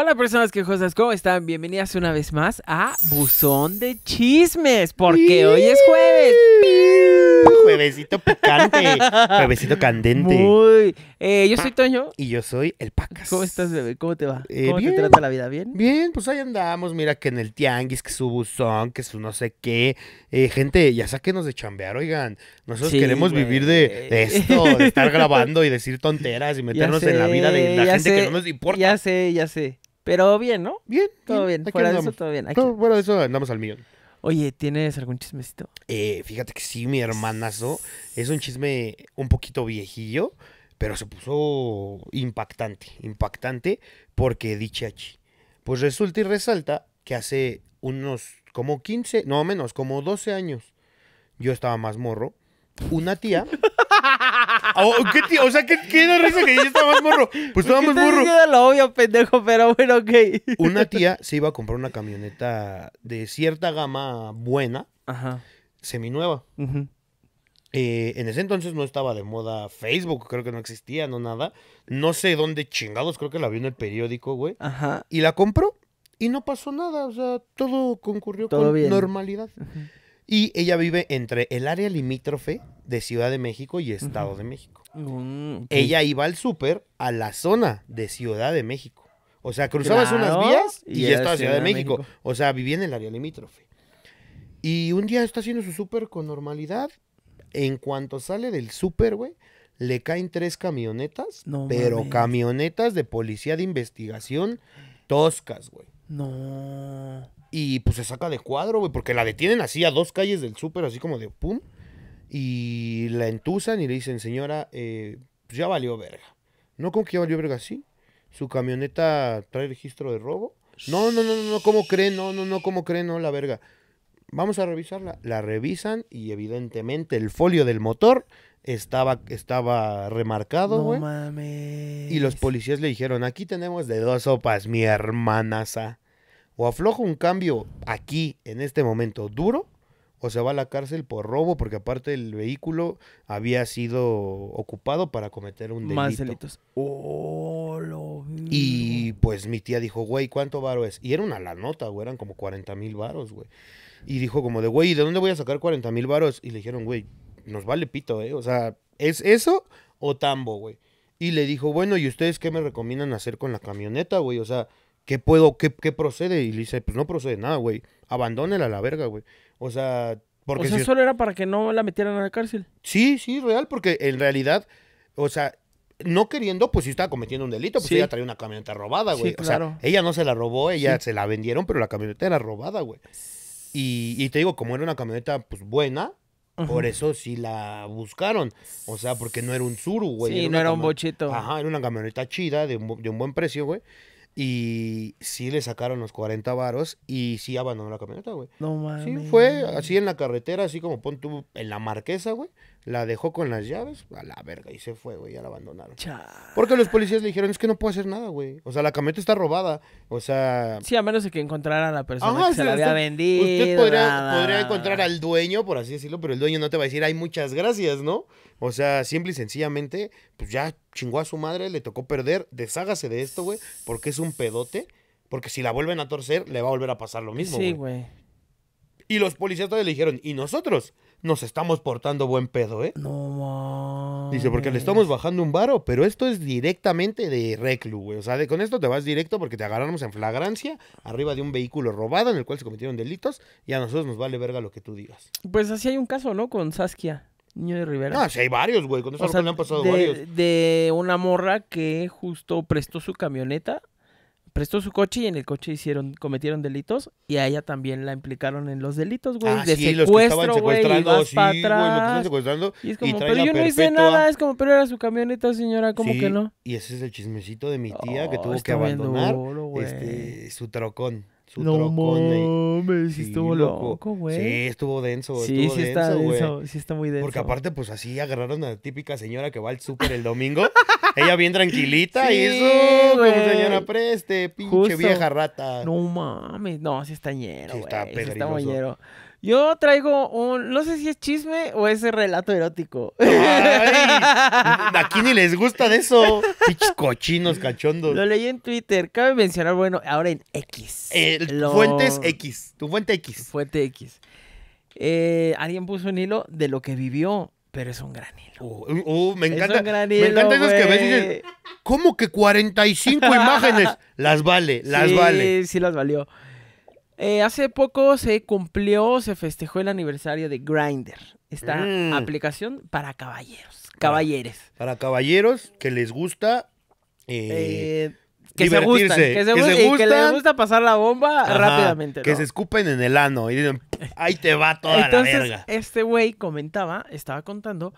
Hola personas quejosas, ¿cómo están? Bienvenidas una vez más a Buzón de Chismes, porque hoy es jueves. Juevesito picante, juevesito candente. Eh, yo soy Toño. Y yo soy el Pacas. ¿Cómo estás, bebé? ¿Cómo te va? Eh, ¿Cómo te trata la vida? ¿Bien? Bien, pues ahí andamos. Mira que en el tianguis, que su buzón, que su no sé qué. Eh, gente, ya sáquenos de chambear, oigan. Nosotros queremos vivir de, esto, de estar grabando y decir tonteras y meternos en la vida de la gente que no nos importa. Ya sé, ya sé. Pero bien, ¿no? Bien. Todo bien. bien. Fuera de eso, todo bien. fuera eso, andamos al millón. Oye, ¿tienes algún chismecito? Eh, fíjate que sí, mi hermanazo. Es un chisme un poquito viejillo, pero se puso impactante. Impactante porque dichachi. Pues resulta y resalta que hace unos como 15, no menos, como 12 años, yo estaba más morro. Una tía. Oh, oh, o sea, ¿qué, qué risa que yo estaba más morro? Pues estaba más morro. lo obvio, pendejo, pero bueno, ok. Una tía se iba a comprar una camioneta de cierta gama buena, Ajá. seminueva. Eh, en ese entonces no estaba de moda Facebook, creo que no existía, no nada. No sé dónde chingados, creo que la vio en el periódico, güey. Ajá. Y la compró y no pasó nada, o sea, todo concurrió con normalidad. Y ella vive entre el área limítrofe de Ciudad de México y Estado de México. Mm, Ella iba al súper a la zona de Ciudad de México. O sea, cruzabas unas vías y, ya estaba Ciudad de México. O sea, vivía en el área limítrofe. Y un día está haciendo su súper con normalidad. En cuanto sale del súper, güey, le caen tres camionetas. No pero camionetas de policía de investigación toscas, güey. No. Y pues se saca de cuadro, güey, porque la detienen así a dos calles del súper, así como de pum. Y la entusan y le dicen, señora, eh, pues ya valió verga. No con que ya valió verga, sí. Su camioneta trae registro de robo. No, no, no, no, ¿cómo creen? No, no, no, ¿cómo creen? No, la verga. Vamos a revisarla. La revisan y evidentemente el folio del motor estaba, estaba remarcado, No mames. Y los policías le dijeron, aquí tenemos de dos sopas, mi hermanaza. O aflojo un cambio aquí, en este momento duro, o se va a la cárcel por robo, porque aparte el vehículo había sido ocupado para cometer un delito. Más oh, y pues mi tía dijo, güey, ¿cuánto varo es? Y era una la nota, güey, eran como 40 mil varos, güey. Y dijo como de, güey, ¿de dónde voy a sacar 40 mil varos? Y le dijeron, güey, nos vale pito, ¿eh? O sea, ¿es eso o tambo, güey? Y le dijo, bueno, ¿y ustedes qué me recomiendan hacer con la camioneta, güey? O sea, ¿qué puedo, qué, qué procede? Y le dice, pues no procede nada, güey. Abandónela a la verga, güey. O sea, porque... O solo era para que no la metieran a la cárcel. Sí, sí, real, porque en realidad, o sea, no queriendo, pues sí estaba cometiendo un delito, pues ella traía una camioneta robada, güey. claro. ella no se la robó, ella se la vendieron, pero la camioneta era robada, güey. Y, y te digo, como era una camioneta, pues buena, por eso sí la buscaron. O sea, porque no era un suru, güey. Sí, no era un bochito. Ajá, era una camioneta chida, de un, de un buen precio, güey. Y sí le sacaron los 40 varos y sí abandonó la camioneta, güey. No mames. Sí, fue así en la carretera, así como pon tú en la marquesa, güey la dejó con las llaves, a la verga, y se fue, güey, ya la abandonaron. Porque los policías le dijeron, es que no puedo hacer nada, güey. O sea, la camioneta está robada, o sea... Sí, a menos de que encontrara a la persona que se la había vendido. Usted podría, encontrar al dueño, por así decirlo, pero el dueño no te va a decir, hay muchas gracias, ¿no? O sea, simple y sencillamente, pues ya chingó a su madre, le tocó perder, deshágase de esto, güey, porque es un pedote, porque si la vuelven a torcer, le va a volver a pasar lo mismo, Sí, güey. Y los policías todavía le dijeron, ¿y nosotros? nos estamos portando buen pedo, ¿eh? No Dice, porque le estamos bajando un varo, pero esto es directamente de reclu, güey. O sea, con esto te vas directo porque te agarramos en flagrancia arriba de un vehículo robado en el cual se cometieron delitos y a nosotros nos vale verga lo que tú digas. Pues así hay un caso, ¿no? Con Saskia. Niño de Rivera. Ah, sí, hay varios, güey. Con eso han pasado varios. De una morra que justo prestó su camioneta prestó su coche y en el coche hicieron, cometieron delitos y a ella también la implicaron en los delitos, güey. Ah, de sí, secuestro, güey, y vas sí, para atrás. secuestrando y es como, pero yo no hice nada, es como, pero era su camioneta, señora, como que no. Y ese es el chismecito de mi tía que oh, tuvo que abandonar este, su trocón no mames, sí, estuvo loco, güey. Sí, estuvo denso, sí, estuvo sí está denso, sí está muy denso. Porque aparte, pues así agarraron a la típica señora que va al súper el domingo. ella bien tranquilita y eso, oh, como señora preste, pinche vieja rata. No mames, no, sí está ñero, güey. Sí está, sí yo traigo un, no sé si es chisme o es relato erótico. aquí ni les gusta de eso. Pichos cochinos, cachondos. Lo leí en Twitter. Cabe mencionar, bueno, ahora en X. Fuentes X. Tu fuente X. Fuente X. Eh, alguien puso un hilo de lo que vivió, pero es un gran hilo. Oh, uh, me encanta. me encanta esos que ves y dices, ¿cómo que 45 imágenes? Las vale, las vale. sí, Sí, las valió. Eh, hace poco se cumplió, se festejó el aniversario de Grindr, esta mm. aplicación para caballeros, caballeres. Para, caballeros que les gusta eh, eh, que, se que les gusta pasar la bomba rápidamente. Que se escupen en el ano y dicen, ahí te va toda la verga. Este güey comentaba, estaba contando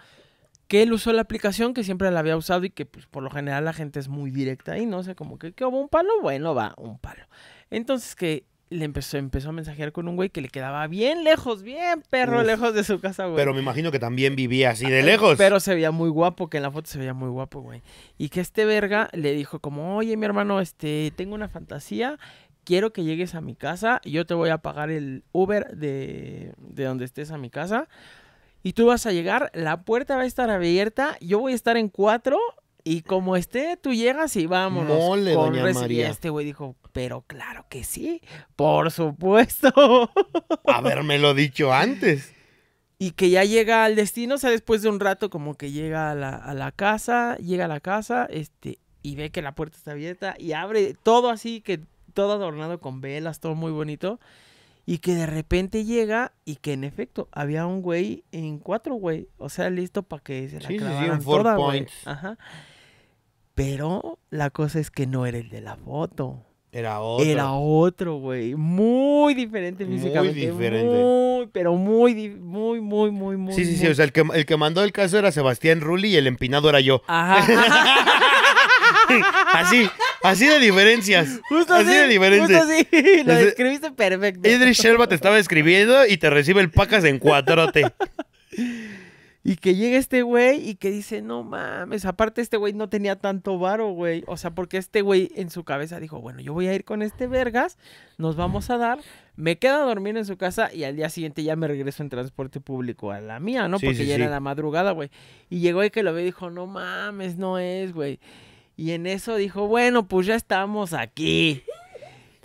que él usó la aplicación que siempre la había usado y que pues, por lo general la gente es muy directa y no sé, como que hubo un palo, bueno, va un palo. Entonces que le empezó, empezó a mensajear con un güey que le quedaba bien lejos, bien perro lejos de su casa, güey. Pero me imagino que también vivía así de ah, lejos. Pero se veía muy guapo, que en la foto se veía muy guapo, güey. Y que este verga le dijo como, oye, mi hermano, este, tengo una fantasía, quiero que llegues a mi casa, yo te voy a pagar el Uber de, de donde estés a mi casa. Y tú vas a llegar, la puerta va a estar abierta, yo voy a estar en cuatro, y como esté, tú llegas y vámonos. Mole, doña María. Y este güey dijo, pero claro que sí, por supuesto. Habérmelo dicho antes. Y que ya llega al destino, o sea, después de un rato como que llega a la, a la casa, llega a la casa, este, y ve que la puerta está abierta y abre todo así, que todo adornado con velas, todo muy bonito. Y que de repente llega y que en efecto había un güey en cuatro, güey. O sea, listo para que se la sí, clavaran toda, Pero la cosa es que no era el de la foto. Era otro. Era otro, güey. Muy diferente físicamente. Muy diferente. Muy, pero muy, muy, muy, muy, muy. Sí, sí, sí. O sea, el que, el que mandó el caso era Sebastián Rulli y el empinado era yo. Ajá. así, así de diferencias. Justo así, así de diferencias. Justo así. Lo describiste perfecto. Idris Sherba te estaba escribiendo y te recibe el pacas en cuatrote. Y que llegue este güey y que dice, no mames, aparte este güey no tenía tanto varo, güey. O sea, porque este güey en su cabeza dijo, bueno, yo voy a ir con este vergas, nos vamos a dar, me quedo a dormir en su casa y al día siguiente ya me regreso en transporte público a la mía, ¿no? porque ya era la madrugada, güey. Y llegó y que lo ve y dijo, no mames, no es, güey. Y en eso dijo, bueno, pues ya estamos aquí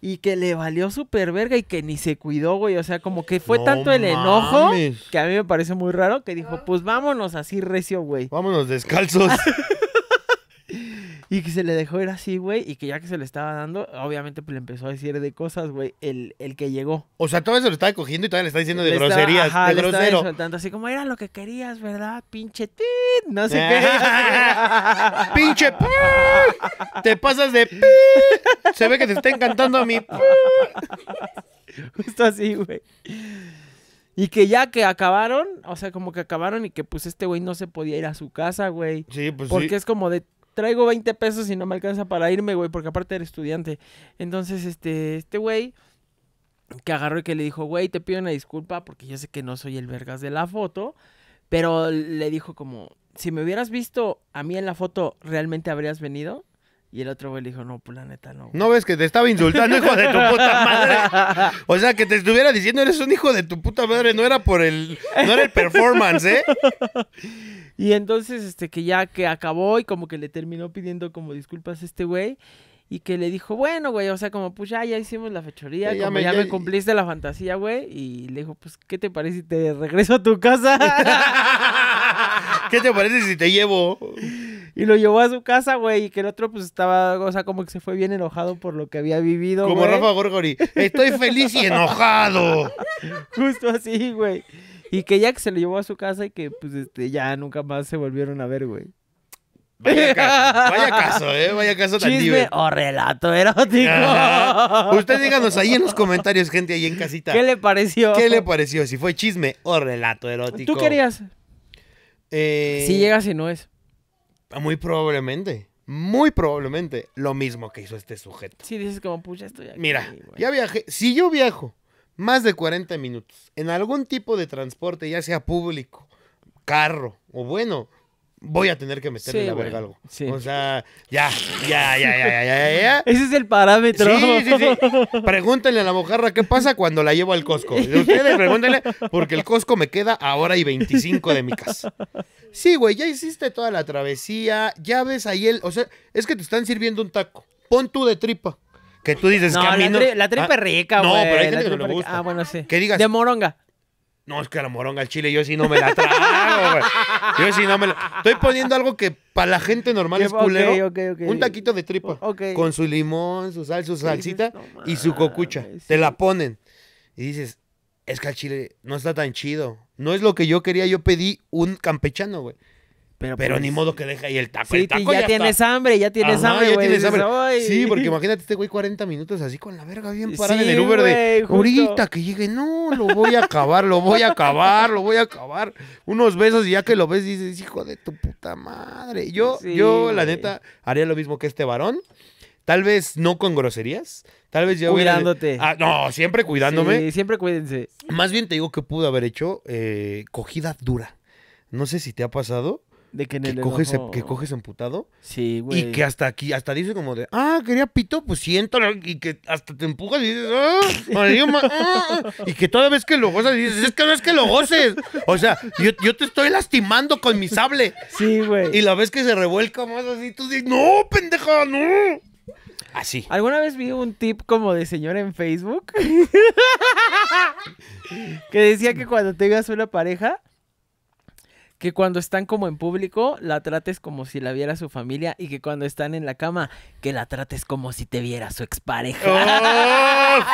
y que le valió súper verga y que ni se cuidó, güey. O sea, como que fue tanto el enojo que a mí me parece muy raro que dijo, pues vámonos así recio, güey. Vámonos descalzos. Y que se le dejó ir así, güey. Y que ya que se le estaba dando, obviamente pues, le empezó a decir de cosas, güey. El, que llegó. O sea, todo eso lo estaba cogiendo y todavía le está diciendo de groserías. ajá, de grosero. así como era lo que querías, ¿verdad? Pinche tit. No sé qué. Pinche. te pasas de. se ve que te está encantando a mi. Justo así, güey. Y que ya que acabaron, o sea, como que acabaron y que pues este güey no se podía ir a su casa, güey. Sí, pues Porque es como de, traigo 20 pesos y no me alcanza para irme, güey, porque aparte era estudiante. Entonces, este, este güey que agarró y que le dijo, güey, te pido una disculpa porque yo sé que no soy el vergas de la foto, pero le dijo como, si me hubieras visto a mí en la foto, ¿realmente habrías venido? Y el otro güey le dijo, no, pues la neta no. No ves que te estaba insultando, hijo de tu puta madre. O sea, que te estuviera diciendo, eres un hijo de tu puta madre, no era por el, no era el performance, ¿eh? Y entonces, este, que ya que acabó y como que le terminó pidiendo como disculpas a este güey. Y que le dijo, bueno, güey, o sea, como pues ya, ya hicimos la fechoría, como ya me cumpliste la fantasía, güey. Y le dijo, pues, ¿qué te parece si te regreso a tu casa? ¿Qué te parece si te llevo? Y lo llevó a su casa, güey. Y que el otro, pues estaba, o sea, como que se fue bien enojado por lo que había vivido. Como Rafa Gorgori. Estoy feliz y enojado. Justo así, güey. Y que ya que se lo llevó a su casa y que, pues, este, ya nunca más se volvieron a ver, güey. Vaya caso, ¿eh? Vaya caso tan Chisme o relato erótico. Usted díganos ahí en los comentarios, gente, ahí en casita. ¿Qué le pareció? ¿Qué le pareció? Si fue chisme o relato erótico. ¿Tú querías? Eh, si llegas y no es. Muy probablemente. Muy probablemente lo mismo que hizo este sujeto. Sí, dices como, pucha, pues, estoy aquí. Mira, ya viajé. Si yo viajo más de 40 minutos en algún tipo de transporte, ya sea público, carro o bueno, voy a tener que meterle la verga algo. O sea, ya, ya, ya, ya, ya, ya, ya. Ese es el parámetro. Sí, sí, sí. Pregúntenle a la mojarra qué pasa cuando la llevo al Cosco. Ustedes pregúntenle, porque el Costco me queda ahora y 25 de mi casa. Sí, güey, ya hiciste toda la travesía, ya ves ahí el... O sea, es que te están sirviendo un taco. Pon tú de tripa. Que tú dices que a mí la, no... la ah, tripa es rica, güey. No, pero hay gente que no le gusta. Ah, bueno, sí. Que digas... De moronga. No, es que la moronga al chile, yo sí no me la trago, güey. Yo sí no me la... Estoy poniendo algo que para la gente normal es culero. Un taquito de tripa. Con su limón, su sal, su salsita y su cocucha. Te la ponen. Y dices, es que el chile no está tan chido. No es lo que yo quería, yo pedí un campechano, güey. Pero, pero ni pues, modo que deja ahí el taco. el taco ya, tienes hambre, ya tienes hambre, ya Tienes hambre. sí, porque imagínate este güey 40 minutos así con la verga bien parada sí, en el Uber de que llegue, no, lo voy a acabar, lo voy a acabar, lo voy a acabar. Unos besos y ya que lo ves dices, hijo de tu puta madre. Yo, yo la neta, haría lo mismo que este varón. Tal vez no con groserías. Tal vez yo. Cuidándote. Ah, no, siempre cuidándome. Sí, siempre cuídense. Más bien te digo que pudo haber hecho eh, cogida dura. No sé si te ha pasado que coges, amputado? Em, emputado. Sí, güey. Y que hasta aquí, hasta dice como de, ah, quería pito, pues siéntalo. Y que hasta te empujas y dices, ah, marido, ah". Y que toda vez que lo gozas, dices, es que no es que lo goces. O sea, yo, te estoy lastimando con mi sable. Sí, güey. Y la vez que se revuelca más así, tú dices, no, pendeja, no. Así. ¿Alguna vez vi un tip como de señor en Facebook? que decía que cuando tengas una pareja que cuando están como en público la trates como si la viera su familia y que cuando están en la cama que la trates como si te viera su expareja. ¡Oh!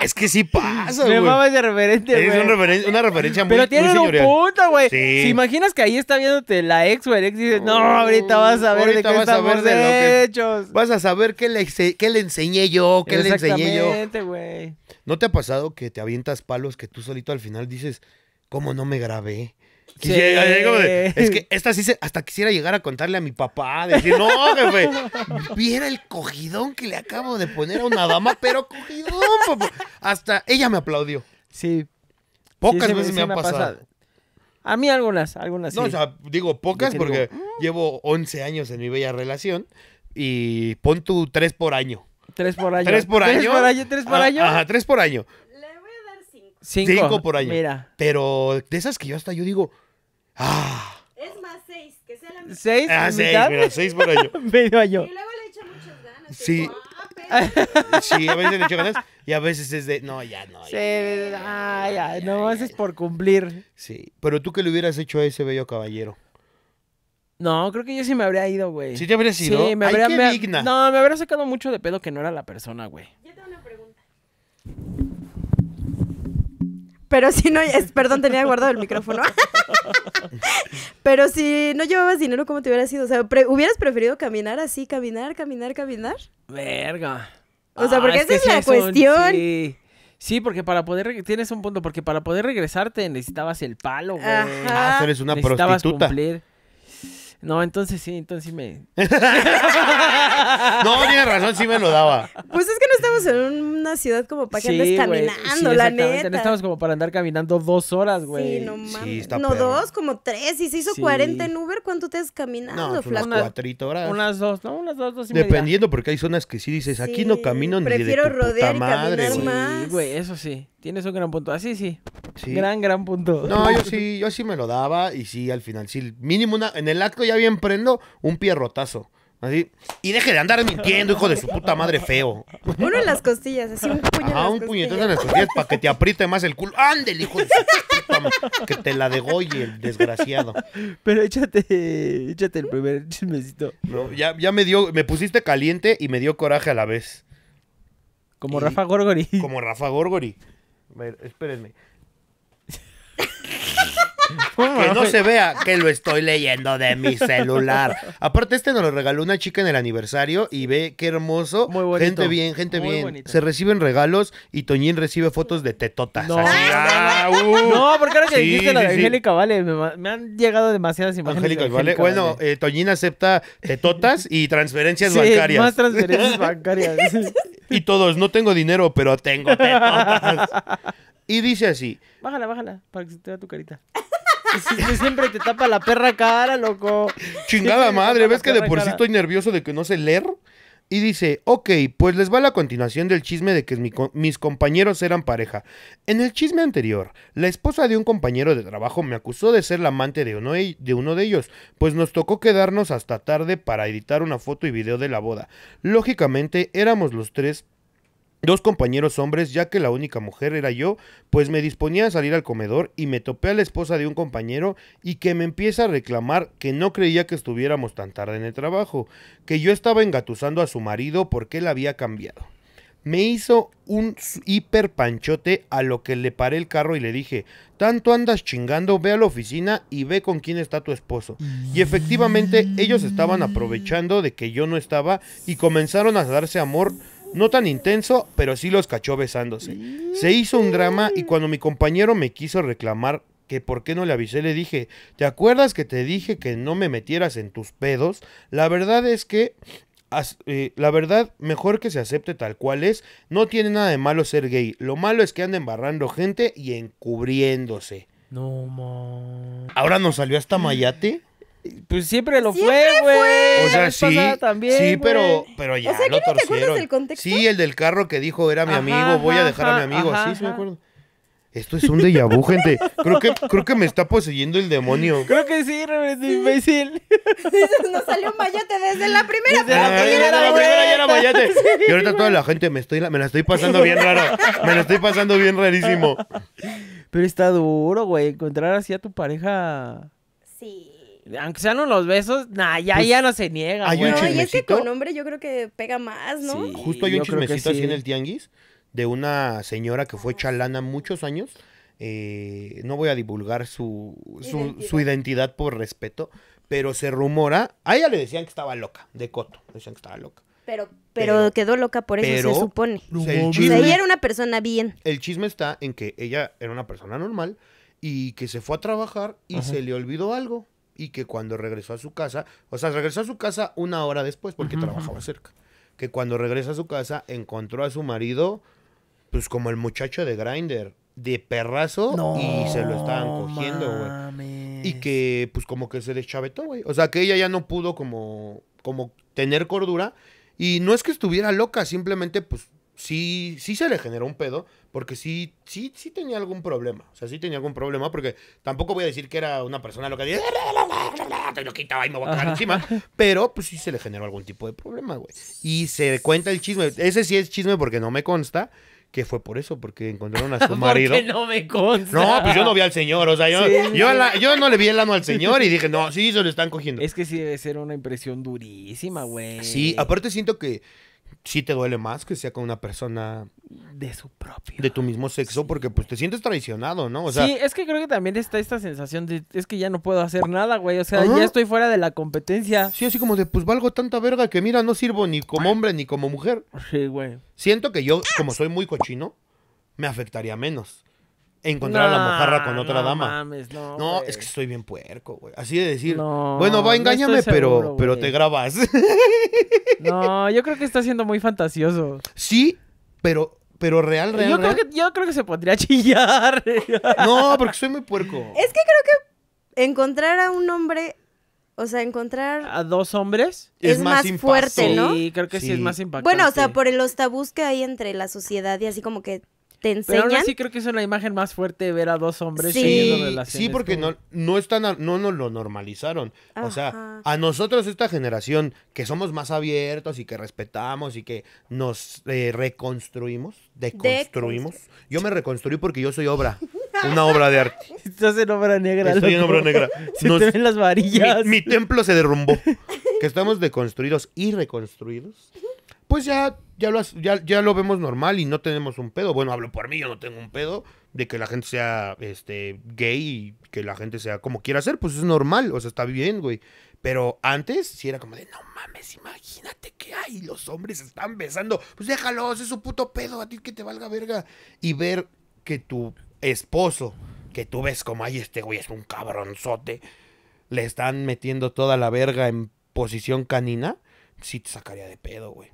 es que sí pasa, güey. Me de referente, Es una referencia muy Pero tiene un punto, güey. Si imaginas que ahí está viéndote la ex o el ex y dices, no, oh, ahorita vas a ver de qué vas a ver de hechos. Vas a saber qué le, le enseñé yo, qué le enseñé yo. güey. ¿No te ha pasado que te avientas palos que tú solito al final dices... ¿cómo no me grabé? Es que esta sí se, hasta quisiera llegar a contarle a mi papá, decir, no, jefe, viera el cogidón que le acabo de poner a una dama, pero cogidón, Hasta ella me aplaudió. Sí. Pocas veces me, han pasado. A mí algunas, algunas sí. No, o sea, digo pocas porque mm". llevo 11 años en mi bella relación y pon tu tres por año. ¿Tres por año? ¿Tres por año? ¿Tres por año? ¿Tres por ah, año? Ajá, tres por año. Cinco, por allá. Mira. Pero de esas que yo hasta yo digo, ah. Es más seis, que sea la Seis, ah, seis, mira, seis por año. Medio Y luego le echa muchas ganas. Sí. Ah, sí, a veces le hecho ganas y a veces es de, no, ya no. Sí, ya, ya, no, es por cumplir. Sí, pero tú que le hubieras hecho a ese bello caballero. No, creo que yo sí me habría ido, güey. ¿Sí te habrías ido? Sí, me habría... No, me habría sacado mucho de pedo que no era la persona, güey. Yo tengo una pregunta. Pero si no, es, perdón, tenía guardado el micrófono. Pero si no llevabas dinero, ¿cómo te hubiera sido? O sea, ¿hubieras preferido caminar así, caminar, caminar, caminar? Verga. O sea, porque ah, esa es, la cuestión. sí. porque para poder, tienes un punto, porque para poder regresarte necesitabas el palo, güey. Ah, eres una necesitabas prostituta. No, entonces sí, entonces sí me. no, tiene razón, sí me lo daba. Pues es que no estamos en una ciudad como para que andes caminando, la neta. No estamos como para andar caminando dos horas, güey. Sí, no mames. no, dos, como tres. Y se hizo 40 en Uber, ¿cuánto te has caminado, pues, flaco? Unas horas. Unas dos, no, unas dos, dos y Dependiendo, porque hay zonas que sí dices, aquí no camino ni de Prefiero rodear puta más. güey, eso sí. Tienes un gran punto. Así ah, sí. sí. Gran, gran punto. No, yo sí, yo sí me lo daba y sí, al final, sí, mínimo una, en el acto ya bien prendo un pierrotazo. Así. Y deje de andar mintiendo, hijo de su puta madre feo. Uno en las costillas, así un puñetazo Ah, un puñetazo en las costillas para que te apriete más el culo. Ándale, hijo de su Que te la degoye el desgraciado. Pero échate, échate el primer chismecito. No, ya, me dio, me pusiste caliente y me dio coraje a la vez. Como Rafa Gorgori. Como Rafa Gorgori espérenme. que no se vea que lo estoy leyendo de mi celular. Aparte, este nos lo regaló una chica en el aniversario y ve qué hermoso. Muy bonito. Gente bien, gente bien. Se reciben regalos y Toñín recibe fotos de tetotas. No, ah, uh. porque ahora que dijiste la de Angélica Vale, me, han llegado demasiadas imágenes. Angélica, vale. Bueno, eh, Toñín acepta tetotas y transferencias bancarias. Más transferencias bancarias. y todos, no tengo dinero, pero tengo tetotas. Y dice así. Bájala, bájala, para que se te vea tu carita. Siempre te tapa la perra cara, loco. Chingada madre, ¿ves que de por sí estoy nervioso de que no sé leer? Y dice, ok, pues les va la continuación del chisme de que mis compañeros eran pareja. En el chisme anterior, la esposa de un compañero de trabajo me acusó de ser la amante de uno, de uno de ellos, pues nos tocó quedarnos hasta tarde para editar una foto y video de la boda. Lógicamente éramos los tres dos compañeros hombres, ya que la única mujer era yo, pues me disponía a salir al comedor y me topé a la esposa de un compañero y que me empieza a reclamar que no creía que estuviéramos tan tarde en el trabajo, que yo estaba engatusando a su marido porque él había cambiado. Me hizo un hiper panchote a lo que le paré el carro y le dije, tanto andas chingando, ve a la oficina y ve con quién está tu esposo. Y efectivamente ellos estaban aprovechando de que yo no estaba y comenzaron a darse amor no tan intenso, pero sí los cachó besándose. Se hizo un drama y cuando mi compañero me quiso reclamar que por qué no le avisé, le dije, ¿te acuerdas que te dije que no me metieras en tus pedos? La verdad es que eh, la verdad, mejor que se acepte tal cual es. No tiene nada de malo ser gay. Lo malo es que anda embarrando gente y encubriéndose. No, Ahora nos salió hasta Mayate. Pues siempre lo fue, güey. O sea, sí. sí, pero, pero ya o sea, lo no torcieron. Del contexto? Sí, el del carro que dijo era mi amigo, voy a dejar a mi amigo. sí, sí me acuerdo. Esto es un déjà vu, gente. Creo que, creo que me está poseyendo el demonio. Creo que sí, reverendo imbécil. Nos salió un bayate desde la primera. Desde la, primera, ya era Mayate. Y ahorita toda la gente me, estoy, me la estoy pasando bien raro. Me la estoy pasando bien rarísimo. Pero está duro, güey. Encontrar así a tu pareja. Sí. Aunque sean unos besos, nah, ya, pues, no se niega. No, y es que con hombre yo creo que pega más, ¿no? Justo hay un chismecito así en el tianguis de una señora que fue chalana muchos años. Eh, no voy a divulgar su, su, identidad. por respeto, pero se rumora. A ella le decían que estaba loca, de coto. decían que estaba loca. Pero, pero, quedó loca por eso, se supone. era una persona bien. El chisme está en que ella era una persona normal y que se fue a trabajar y se le olvidó algo y que cuando regresó a su casa, o sea, regresó a su casa una hora después porque trabajaba cerca, que cuando regresa a su casa encontró a su marido, pues como el muchacho de Grinder, de perrazo no, y se lo estaban cogiendo, güey. Y que pues como que se deschavetó, güey. O sea, que ella ya no pudo como, como tener cordura. Y no es que estuviera loca, simplemente pues sí, sí se le generó un pedo, porque sí, sí, sí tenía algún problema. O sea, sí tenía algún problema, porque tampoco voy a decir que era una persona loca de ah, te lo quitaba y me voy a encima. Pero pues sí se le generó algún tipo de problema, güey. Y se cuenta el chisme. Ese sí es chisme porque no me consta que fue por eso, porque encontraron a su marido. no me consta. No, pues yo no vi al señor, o sea, yo, yo, no le vi el ano al señor y dije, no, sí, se lo están cogiendo. Es que sí debe ser una impresión durísima, güey. Sí, aparte siento que sí te duele más que sea con una persona de su propio de tu mismo sexo porque pues te sientes traicionado, ¿no? O sea, sí, es que creo que también está esta sensación de es que ya no puedo hacer nada, güey, o sea, ya estoy fuera de la competencia. Sí, así como de pues valgo tanta verga que mira, no sirvo ni como hombre ni como mujer. Sí, güey. Siento que yo como soy muy cochino me afectaría menos encontrar a la mojarra con otra dama. no, es que estoy bien puerco, güey. Así de decir, bueno, va, engáñame, pero, pero te grabas. No, yo creo que está siendo muy fantasioso. Sí, pero pero real, real. Yo, Creo, que, se podría chillar. No, porque soy muy puerco. Es que creo que encontrar a un hombre. O sea, encontrar. ¿A dos hombres? Es, más, fuerte, ¿no? Sí, creo que sí. es más impactante. Bueno, o sea, por los tabús que hay entre la sociedad y así como que te enseñan. Pero ahora sí creo que es una imagen más fuerte ver a dos hombres sí. Sí, porque no, no, están no nos lo normalizaron. O sea, a nosotros esta generación que somos más abiertos y que respetamos y que nos eh, reconstruimos, deconstruimos. yo me reconstruí porque yo soy obra. Una obra de arte. Estás en obra negra. Estoy en obra negra. te ven las varillas. Mi, mi templo se derrumbó. que estamos deconstruidos y reconstruidos pues ya, ya, lo, ya, ya lo vemos normal y no tenemos un pedo. Bueno, hablo por mí, yo no tengo un pedo de que la gente sea este, gay y que la gente sea como quiera ser, pues es normal, o sea, está bien, güey. Pero antes si era como de, no mames, imagínate que hay, los hombres están besando, pues déjalos, es su puto pedo, a ti que te valga verga. Y ver que tu esposo, que tú ves como, ay, este güey es un cabronzote, le están metiendo toda la verga en posición canina, sí te sacaría de pedo, güey.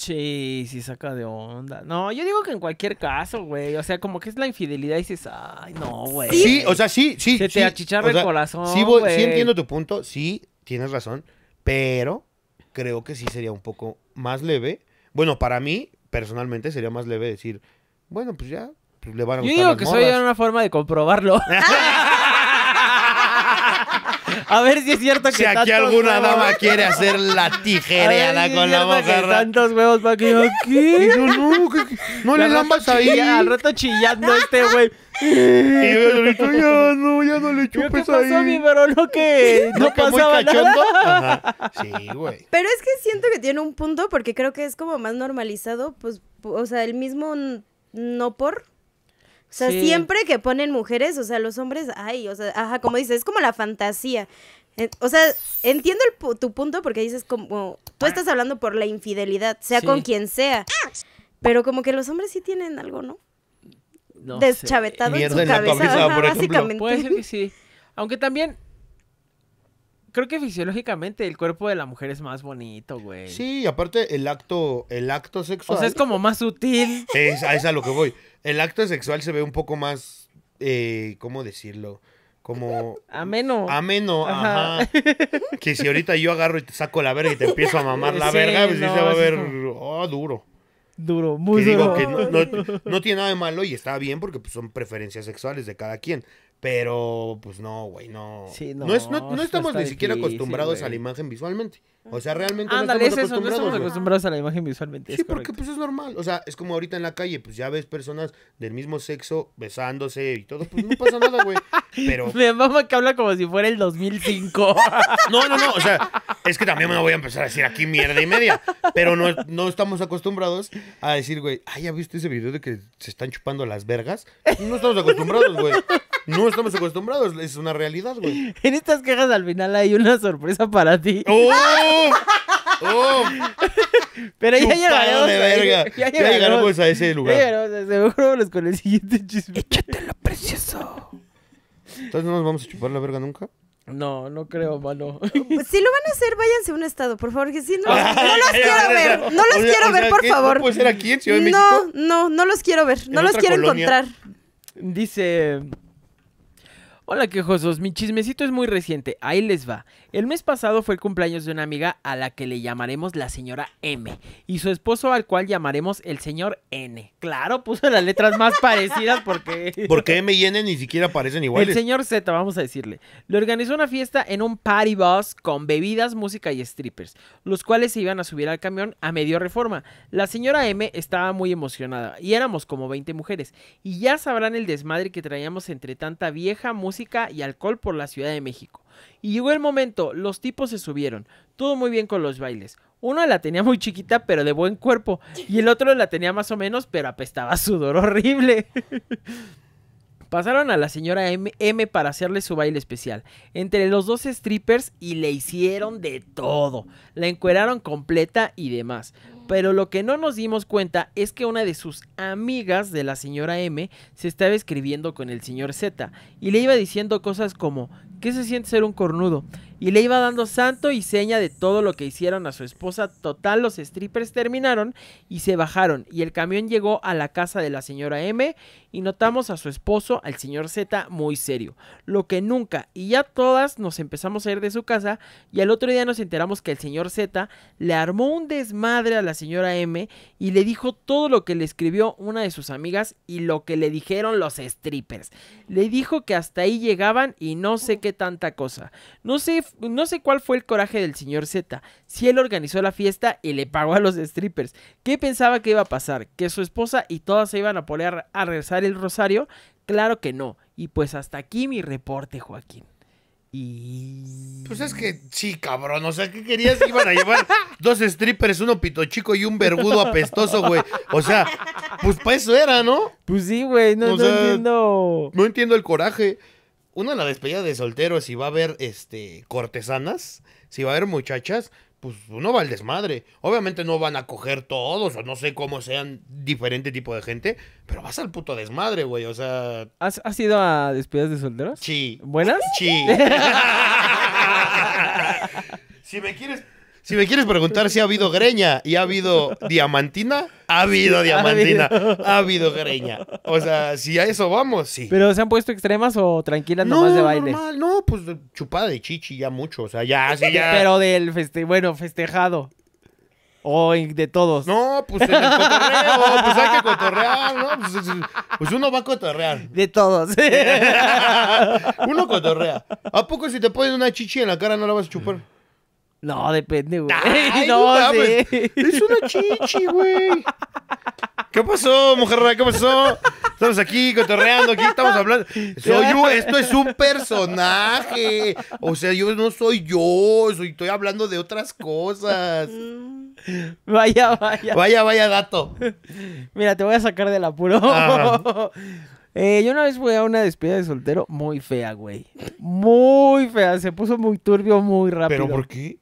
Sí, sí saca de onda. No, yo digo que en cualquier caso, güey. O sea, como que es la infidelidad y dices, ay, no, güey. Sí, o sea, sí, sí. Se te achicharra el corazón. Sí, sí entiendo tu punto, sí, tienes razón. Pero creo que sí sería un poco más leve. Bueno, para mí, personalmente, sería más leve decir, bueno, pues ya, pues, le van a Yo digo que ya soy una forma de comprobarlo. A ver si es cierto que. Si aquí alguna dama quiere hacer la tijereada con la mojarra. Tantos huevos para que. Aquí. Yo, no, que, no le lambas ahí. Al rato chillando este güey. Y yo, ya no, ya no le chupes ¿Qué ahí. pasó, mi pero no que no, pasaba Nada. Sí, güey. Pero es que siento que tiene un punto porque creo que es como más normalizado, pues, o sea, el mismo no por o sea, siempre que ponen mujeres, o sea, los hombres, ay, o sea, ajá, como dices, es como la fantasía. Eh, o sea, entiendo el, tu punto porque dices como, tú estás hablando por la infidelidad, sea con quien sea. Pero como que los hombres sí tienen algo, ¿no? deschavetado en su cabeza, básicamente. Puede ser que sí. Aunque también creo que fisiológicamente el cuerpo de la mujer es más bonito, güey. Sí, aparte el acto, el acto sexual. O sea, es como más sutil. Es, a lo que voy. El acto sexual se ve un poco más, eh, ¿cómo decirlo? Como... Ameno. Ameno, ajá. que si ahorita yo agarro y te saco la verga y te empiezo a mamar la verga, pues sí se va a ver oh, duro. Duro, muy que duro. Digo que no, tiene nada de malo y está bien porque pues, son preferencias sexuales de cada quien. Pero, pues no, güey, no. Sí, no, es, no, estamos ni siquiera acostumbrados a la imagen visualmente. O sea, realmente no estamos, es eso, no estamos acostumbrados a la imagen visualmente. Sí, porque pues es normal. O sea, es como ahorita en la calle, pues ya ves personas del mismo sexo besándose y todo, pues no pasa nada, güey. Pero. Me mama que habla como si fuera el 2005. no, no, no. O sea, es que también me voy a empezar a decir aquí mierda y media. Pero no, estamos acostumbrados a decir, güey, Ay, ya viste ese video de que se están chupando las vergas. No estamos acostumbrados, güey. No estamos acostumbrados, es una realidad, güey. En estas quejas al final hay una sorpresa para ti. ¡Oh! ¡Oh! Pero ya llegaremos, de verga. Ya, llegamos a ese lugar. Ya llegaremos, seguro con el siguiente chisme. Échatelo, precioso. Entonces no nos vamos a chupar la verga nunca. No, no creo, mano. Pues, si lo van a hacer, váyanse a un estado, por favor, que si no, los, no los quiero ver, no los quiero ver, por favor. ¿No puede ser aquí en Ciudad de México? No, no, no los quiero ver, no los quiero encontrar. Dice, Hola quejosos, mi chismecito es muy reciente, ahí les va. El mes pasado fue el cumpleaños de una amiga a la que le llamaremos la señora M y su esposo al cual llamaremos el señor N. Claro, puso las letras más parecidas porque... Porque M y N ni siquiera parecen iguales. El señor Z, vamos a decirle. Le organizó una fiesta en un party bus con bebidas, música y strippers, los cuales se iban a subir al camión a medio reforma. La señora M estaba muy emocionada y éramos como 20 mujeres. Y ya sabrán el desmadre que traíamos entre tanta vieja música y alcohol por la Ciudad de México. Y llegó el momento, los tipos se subieron, todo muy bien con los bailes. Uno la tenía muy chiquita, pero de buen cuerpo, y el otro la tenía más o menos, pero apestaba sudor horrible. Pasaron a la señora M, M, para hacerle su baile especial. Entre los dos strippers y le hicieron de todo. La encueraron completa y demás pero lo que no nos dimos cuenta es que una de sus amigas de la señora M se estaba escribiendo con el señor Z y le iba diciendo cosas como, ¿qué se siente ser un cornudo? y le iba dando santo y seña de todo lo que hicieron a su esposa. Total, los strippers terminaron y se bajaron y el camión llegó a la casa de la señora M y notamos a su esposo, al señor Z, muy serio. Lo que nunca, y ya todas nos empezamos a ir de su casa y al otro día nos enteramos que el señor Z le armó un desmadre a la señora M y le dijo todo lo que le escribió una de sus amigas y lo que le dijeron los strippers. Le dijo que hasta ahí llegaban y no sé qué tanta cosa. No sé no sé cuál fue el coraje del señor Z, si él organizó la fiesta y le pagó a los strippers. ¿Qué pensaba que iba a pasar? ¿Que su esposa y todas se iban a poner a rezar el rosario? Claro que no. Y pues hasta aquí mi reporte, Joaquín. Y... Pues es que sí, cabrón. O sea, ¿qué querías? Iban a llevar dos strippers, uno pito chico y un vergudo apestoso, güey. O sea, pues para eso era, ¿no? Pues sí, güey. No, entiendo. No entiendo el coraje uno en la despedida de solteros, si va a haber este, cortesanas, si va a haber muchachas, pues uno va al desmadre. Obviamente no van a coger todos, o no sé cómo sean diferente tipo de gente, pero vas al puto desmadre, güey, o sea... ¿Has, has ido a despedidas de solteros? Sí. ¿Buenas? Sí. si me quieres si me quieres preguntar si ha habido greña y ha habido diamantina, ha habido diamantina, ha habido greña. O sea, si a eso vamos, sí. ¿Pero se han puesto extremas o tranquilas nomás de baile? Normal, no, pues chupada de chichi ya mucho, o sea, ya, sí, ya. Pero del feste bueno, festejado. O de todos. No, pues en cotorreo, pues hay que cotorrear, ¿no? pues, pues uno va a cotorrear. De todos. uno cotorrea. ¿A poco si te ponen una chichi en la cara no la vas a chupar? No, depende, güey. Ay, no, Es una chichi, güey. ¿Qué pasó, mujer? ¿Qué pasó? Estamos aquí cotorreando, aquí estamos hablando. Soy yo, esto es un personaje. O sea, yo no soy yo, estoy hablando de otras cosas. Vaya, vaya. Vaya, vaya dato. Mira, te voy a sacar del apuro. Eh, yo una vez fui a una despedida de soltero muy fea, güey. Muy fea. Se puso muy turbio muy rápido. ¿Pero por qué?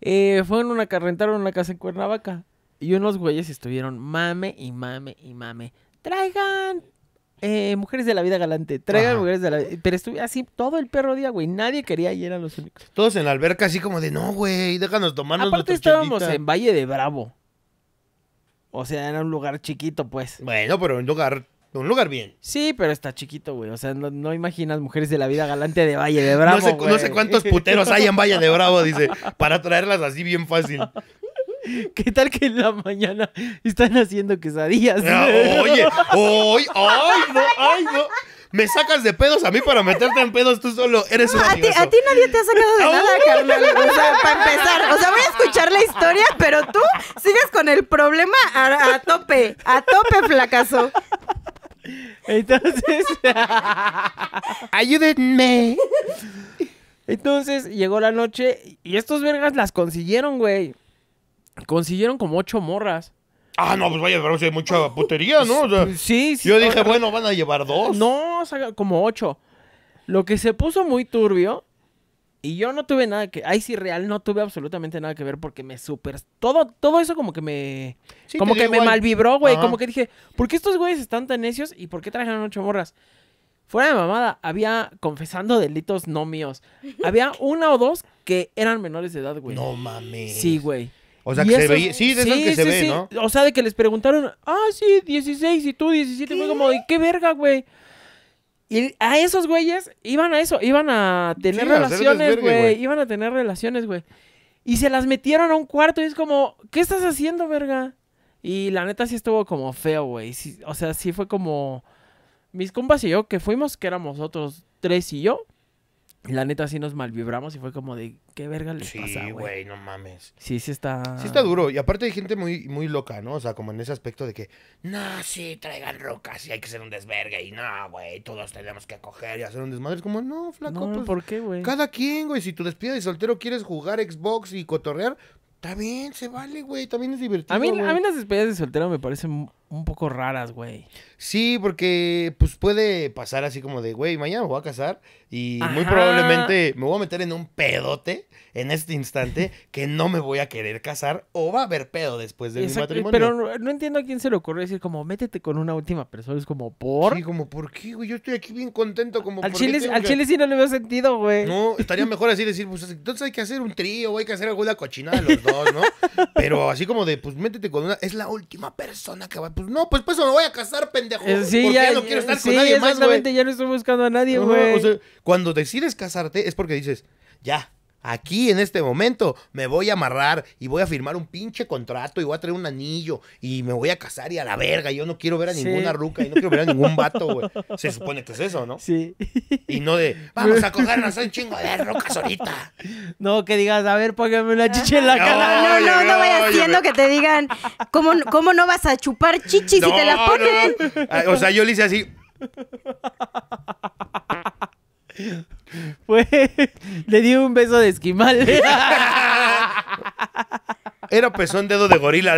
Eh, fueron una rentaron una casa en Cuernavaca. Y unos güeyes estuvieron mame y mame y mame. Traigan eh, mujeres de la vida galante. Traigan mujeres de la vida. Pero estuve así todo el perro día, güey. Nadie quería ir a los únicos. Todos en la alberca, así como de no, güey, déjanos tomarnos Aparte estábamos en Valle de Bravo. O sea, era un lugar chiquito, pues. Bueno, pero un lugar de un lugar bien. Sí, pero está chiquito, güey. O sea, no, imaginas mujeres de la vida galante de Valle de Bravo. No sé, no sé cuántos puteros hay en Valle de Bravo, dice, para traerlas así bien fácil. ¿Qué tal que en la mañana están haciendo quesadillas? No, ah, oye, oye, ay, no, ay, no. Me sacas de pedos a mí para meterte en pedos tú solo. Eres un a ti, a ti nadie te ha sacado de nada, carnal. O sea, para empezar. O sea, voy a escuchar la historia, pero tú sigues con el problema a, tope. A tope, fracaso. Entonces. Ayúdenme. Entonces llegó la noche y estos vergas las consiguieron, güey. Consiguieron como ocho morras. Ah, no, pues vaya, pero si hay mucha putería, ¿no? sí, sí. Yo dije, bueno, van a llevar dos. No, o como ocho. Lo que se puso muy turbio y yo no tuve nada que. Ahí sí, real, no tuve absolutamente nada que ver porque me super. Todo, todo eso como que me. como que me malvibró, güey. Como que dije, ¿por qué estos güeyes están tan necios y por qué trajeron ocho morras? Fuera de mamada, había, confesando delitos no míos, había una o dos que eran menores de edad, güey. No mames. Sí, güey. O sea, que se veía. Sí, de sí, que se ve, ¿no? O sea, de que les preguntaron, ah, sí, 16 y tú 17. Fue como, ¿y qué verga, güey? Y a esos güeyes iban a eso, iban a tener relaciones, güey. Iban a tener relaciones, güey. Y se las metieron a un cuarto y es como, ¿qué estás haciendo, verga? Y la neta sí estuvo como feo, güey. o sea, sí fue como... Mis compas y yo, que fuimos, que éramos otros tres y yo, la neta así nos malvibramos y fue como de qué verga les pasa, güey. no mames. Sí, sí está. Sí está duro. Y aparte hay gente muy, muy loca, ¿no? O sea, como en ese aspecto de que, no, sí, traigan rocas y hay que ser un desvergue. Y no, güey, todos tenemos que coger y hacer un desmadre. Es como, no, flaco, no, pues, ¿por qué, güey? Cada quien, güey. Si tu despida de soltero quieres jugar Xbox y cotorrear, también se vale, güey. También es divertido. A mí, a mí las despedidas de soltero me parecen un poco raras, güey. Sí, porque pues puede pasar así como de, güey, mañana me voy a casar y muy probablemente me voy a meter en un pedote en este instante que no me voy a querer casar o va a haber pedo después de mi matrimonio. Pero no, entiendo a quién se le ocurre decir como, métete con una última persona. Es como, ¿por? Sí, como, ¿por qué, güey? Yo estoy aquí bien contento como... Al, chile, al chile sí no le veo sentido, güey. No, estaría mejor así decir, pues entonces hay que hacer un trío hay que hacer alguna cochina de los dos, ¿no? pero así como de, pues métete con una... Es la última persona que va a pues no, pues por pues, eso me voy a casar, pendejo. Eh, sí, porque ya, no quiero estar con nadie más, güey. ya no estoy buscando a nadie, güey. o sea, cuando decides casarte es porque dices, ya, Aquí en este momento me voy a amarrar y voy a firmar un pinche contrato y voy a traer un anillo y me voy a casar y a la verga. Yo no quiero ver a ninguna ruca y no quiero ver a ningún vato, güey. Se supone que es eso, ¿no? Sí. Y no de, vamos a cogernos un chingo de rocas ahorita. No, que digas, a ver, póngame una chicha en la cara. No, no, no, vayas siendo que te digan, ¿cómo, cómo no vas a chupar chichis si te las ponen? Ah, o sea, yo le hice así. le di un beso de esquimal. Era pezón dedo de gorila.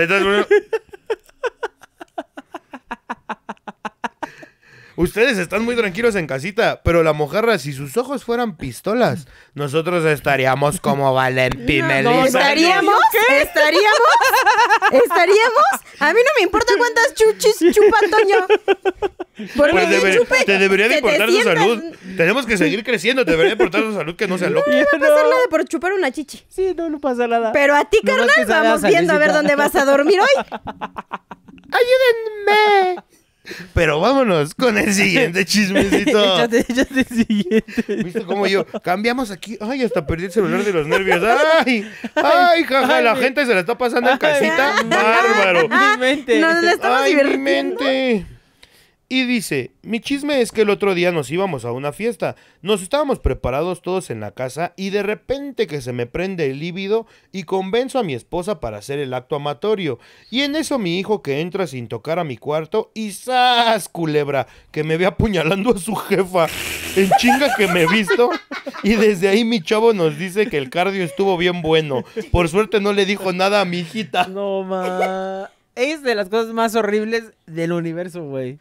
Ustedes están muy tranquilos en casita, pero la mojarra, si sus ojos fueran pistolas, nosotros estaríamos como Valentín Melissa. ¿Estaríamos? ¿Estaríamos? ¿Estaríamos? A mí no me importa cuántas chuchis chupa Toño. Porque pues chupe, te debería de importar tu salud. Tenemos que seguir creciendo, te debería importar tu salud que no sea loco. No, no va a pasar nada por chupar una chichi. Sí, no, no pasa nada. Pero a ti, carlos, vamos viendo a ver dónde vas a dormir hoy. ¡Ayúdenme! Pero vámonos con el siguiente chismecito. échate, échate el siguiente. ¿Viste cómo yo? Cambiamos aquí. Ay, hasta perdí el celular de los nervios. Ay, ay, jaja, la gente se la está pasando en casita. Bárbaro. Mi mente. estamos ay, Mi mente. Y dice, mi chisme es que el otro día nos íbamos a una fiesta, nos estábamos preparados todos en la casa y de repente que se me prende el líbido y convenzo a mi esposa para hacer el acto amatorio. Y en eso mi hijo que entra sin tocar a mi cuarto y ¡zas! culebra, que me ve apuñalando a su jefa. En chinga que me he visto. Y desde ahí mi chavo nos dice que el cardio estuvo bien bueno. Por suerte no le dijo nada a mi hijita. No, ma. Es de las cosas más horribles del universo, güey.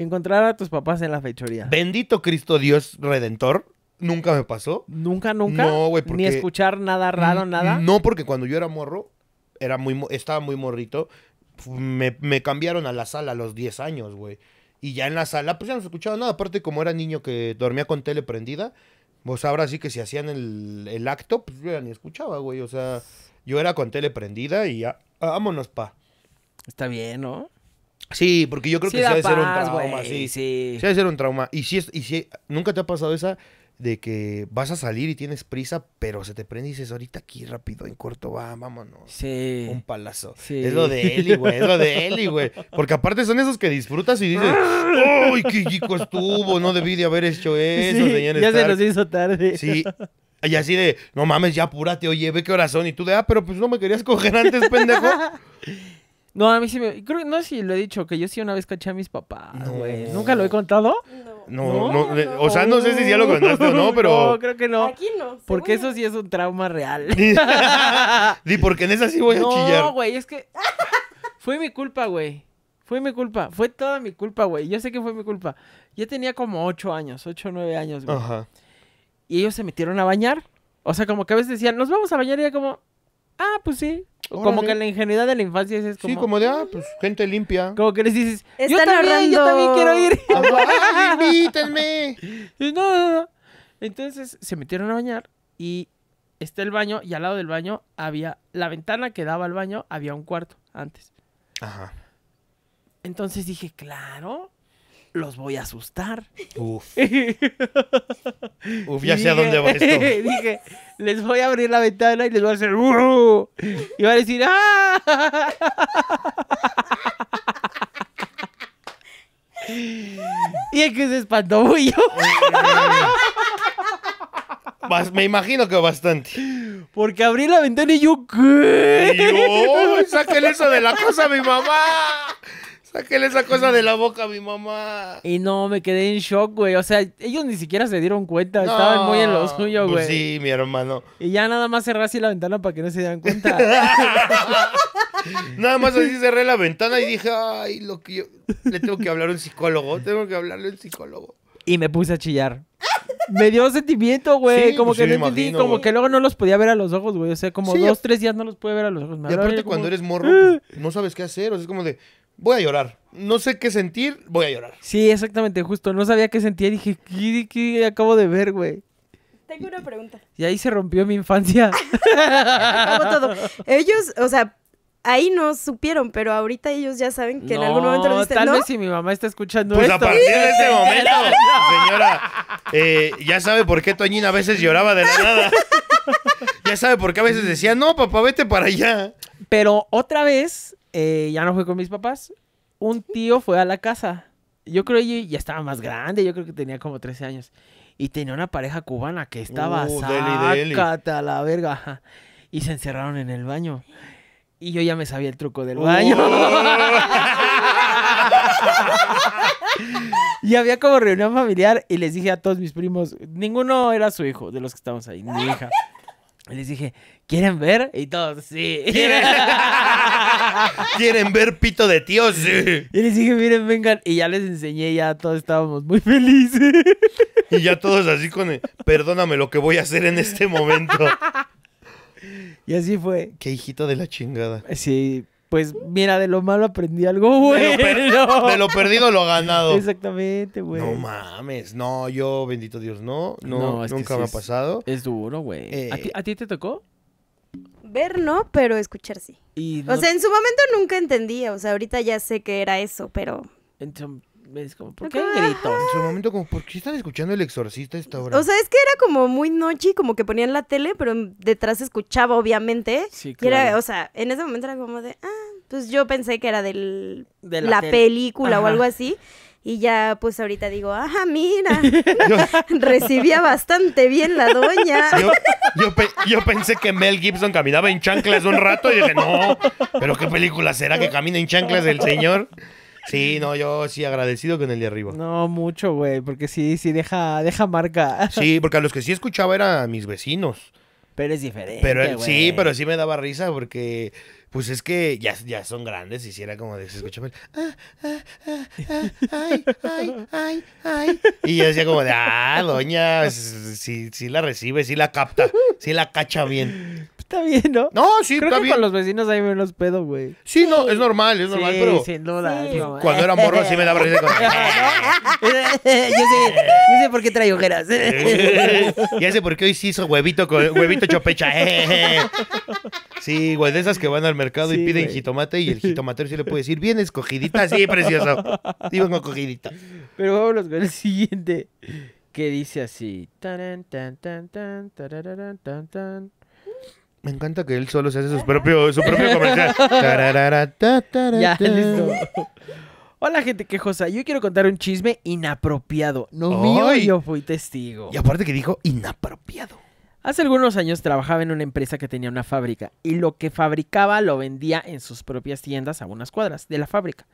Encontrar a tus papás en la fechoría. Bendito Cristo Dios Redentor. Nunca me pasó. Nunca, nunca. No, güey, porque... Ni escuchar nada raro, nada. No, porque cuando yo era morro, era muy, estaba muy morrito. Me, cambiaron a la sala a los 10 años, güey. Y ya en la sala, pues ya no se escuchaba nada. Aparte, como era niño que dormía con tele prendida, vos pues, ahora sí que si hacían el, el acto, pues yo ya ni escuchaba, güey. O sea, yo era con tele prendida y ya, ah, vámonos, pa. Está bien, ¿no? Sí, porque yo creo que que sí debe ser un trauma. sí, sí, sí. va debe ser un trauma. Y si, es, y si nunca te ha pasado esa de que vas a salir y tienes prisa, pero se te prende y dices, ahorita aquí rápido, en corto, va, vámonos. Sí. Un palazo. Sí. Es lo de Eli, güey, es lo de Eli, güey. Porque aparte son esos que disfrutas y dices, ¡ay, qué chico estuvo! No debí de haber hecho eso, sí, Ya se nos hizo tarde. Sí. Y así de, no mames, ya apúrate, oye, ve qué horas son. Y tú de, ah, pero pues no me querías coger antes, pendejo. No, a mí sí me. no sé si lo he dicho, que yo sí una vez caché a mis papás, güey. ¿Nunca lo he contado? No. No, no, O sea, no sé si ya lo contaste o no, pero. No, creo que no. Aquí no. Porque eso sí es un trauma real. Di, porque en esa sí voy a chillar. No, güey, es que. Fue mi culpa, güey. Fue mi culpa. Fue toda mi culpa, güey. Yo sé que fue mi culpa. Yo tenía como ocho años, ocho o 9 años, güey. Ajá. Y ellos se metieron a bañar. O sea, como que a veces decían, nos vamos a bañar y era como, ah, pues sí, como que la ingenuidad de la infancia es como... Sí, como de, ah, pues, gente limpia. Como que les dices, yo también, yo también quiero ir. Ah, invítenme! no, no, no. Entonces, se metieron a bañar y está el baño y al lado del baño había... La ventana que daba al baño había un cuarto antes. Ajá. Entonces dije, claro, los voy a asustar. Uf. Uf, ya sé a dónde va esto. Dije, les voy a abrir la ventana y les voy a hacer. Y va a decir, ¡ah! y es que se espantó yo. me imagino que bastante. Porque abrí la ventana y yo, ¿qué? Yo, sáquenle eso de la casa a mi mamá. Sáquele esa cosa de la boca a mi mamá. Y no, me quedé en shock, güey. O sea, ellos ni siquiera se dieron cuenta. Estaban muy en los suyo, pues güey. sí, mi hermano. Y ya nada más cerré así la ventana para que no se dieran cuenta. nada más así cerré la ventana y dije, ay, lo que yo... Le tengo que hablar a un psicólogo. Tengo que hablarle a psicólogo. Y me puse a chillar. Me dio sentimiento, güey. como pues que no entendí, como que luego no los podía ver a los ojos, güey. O sea, como dos, tres días no los pude ver a los ojos. y aparte, cuando eres morro, no sabes qué hacer. O sea, es como de, voy a llorar. No sé qué sentir, voy a llorar. Sí, exactamente, justo. No sabía qué sentía. Dije, ¿qué, acabo de ver, güey? Tengo una pregunta. Y ahí se rompió mi infancia. todo. Ellos, o sea, ahí no supieron, pero ahorita ellos ya saben que en algún momento lo diste, tal vez si mi mamá está escuchando esto. Pues a partir de ese momento, señora, eh, ya sabe por qué Toñina a veces lloraba de la nada. ya sabe por qué a veces decía, no, papá, vete para allá. Pero otra vez eh, ya no fue con mis papás. Un tío fue a la casa. Yo creo que ya estaba más grande, yo creo que tenía como 13 años. Y tenía una pareja cubana que estaba uh, a la verga. Y se encerraron en el baño. Y yo ya me sabía el truco del baño. Oh. y había como reunión familiar y les dije a todos mis primos, ninguno era su hijo de los que estábamos ahí, Mi hija. Y les dije, ¿quieren ver? Y todos, sí. ¿Quieren, ver pito de tío? Sí. Y les dije, miren, vengan. Y ya les enseñé, ya todos estábamos muy felices. y ya todos así con perdóname lo que voy a hacer en este momento. y así fue. Qué hijito de la chingada. Sí, pues mira, de lo malo aprendí algo bueno. De lo, perdido lo ganado. Exactamente, güey. No mames. No, yo, bendito Dios, no. No, nunca me ha pasado. Es, duro, güey. Eh, ¿A, ti te tocó? Ver no, pero escuchar sí. O sea, en su momento nunca entendía. O sea, ahorita ya sé que era eso, pero es como, ¿por qué En su momento, como, ¿por qué están escuchando el exorcista esta hora? O sea, es que era como muy noche como que ponían la tele, pero detrás escuchaba, obviamente. Sí, claro. Y era, o sea, en ese momento era como de, ah, pues yo pensé que era del, de la, película o algo así. Y ya, pues ahorita digo, ajá, mira, recibía bastante bien la doña. Yo, yo, pensé que Mel Gibson caminaba en chanclas un rato y dije, no, pero qué película será que camina en chanclas el señor. Sí, no, yo sí agradecido con el de arriba. No, mucho, güey, porque sí, sí, deja, deja marca. Sí, porque a los que sí escuchaba eran mis vecinos. Pero es diferente. Pero sí, pero sí me daba risa porque, pues es que ya, ya son grandes y si era como de, escúchame, ah, ah, ah, ay, ay, ay, ay. Y yo decía como de, ah, doña, sí, sí la recibe, sí la capta, sí la cacha bien. Está bien, ¿no? No, sí, Creo está que con los vecinos hay menos pedo, güey. Sí, no, es normal, es normal, Sí, duda. cuando era morro sí me daba risa. Ah". yo, sé, sé por qué trae ojeras. ya sé por qué hoy sí hizo huevito, con, huevito chopecha. Eh, eh. Sí, güey, de esas que van al mercado y piden jitomate y el jitomatero sí le puede decir, bien escogidita, sí, precioso. Sí, no cogidita. Pero vámonos con el siguiente. Que dice así. Tan tan, tan, tan, tan tan, tan. Me encanta que él solo se hace sus su propio comercial. ya, listo. Hola gente quejosa, yo quiero contar un chisme inapropiado. No mío, yo fui testigo. Y aparte que dijo inapropiado. Hace algunos años trabajaba en una empresa que tenía una fábrica y lo que fabricaba lo vendía en sus propias tiendas a unas cuadras de la fábrica.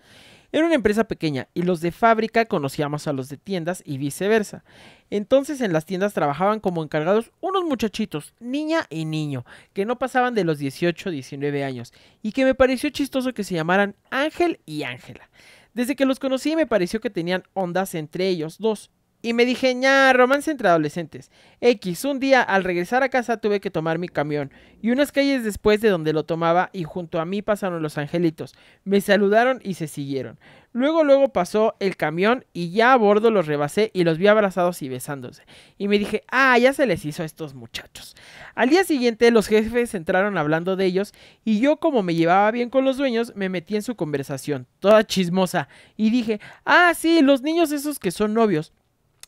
Era una empresa pequeña y los de fábrica conocíamos a los de tiendas y viceversa. Entonces en las tiendas trabajaban como encargados unos muchachitos, niña y niño, que no pasaban de los 18 19 años y que me pareció chistoso que se llamaran Ángel y Ángela. Desde que los conocí me pareció que tenían ondas entre ellos dos y me dije, ya romance entre adolescentes. X, un día al regresar a casa tuve que tomar mi camión. Y unas calles después de donde lo tomaba y junto a mí pasaron los angelitos. Me saludaron y se siguieron. Luego, luego pasó el camión y ya a bordo los rebasé y los vi abrazados y besándose. Y me dije, ah, ya se les hizo a estos muchachos. Al día siguiente los jefes entraron hablando de ellos y yo como me llevaba bien con los dueños, me metí en su conversación, toda chismosa, y dije, ah, sí, los niños esos que son novios.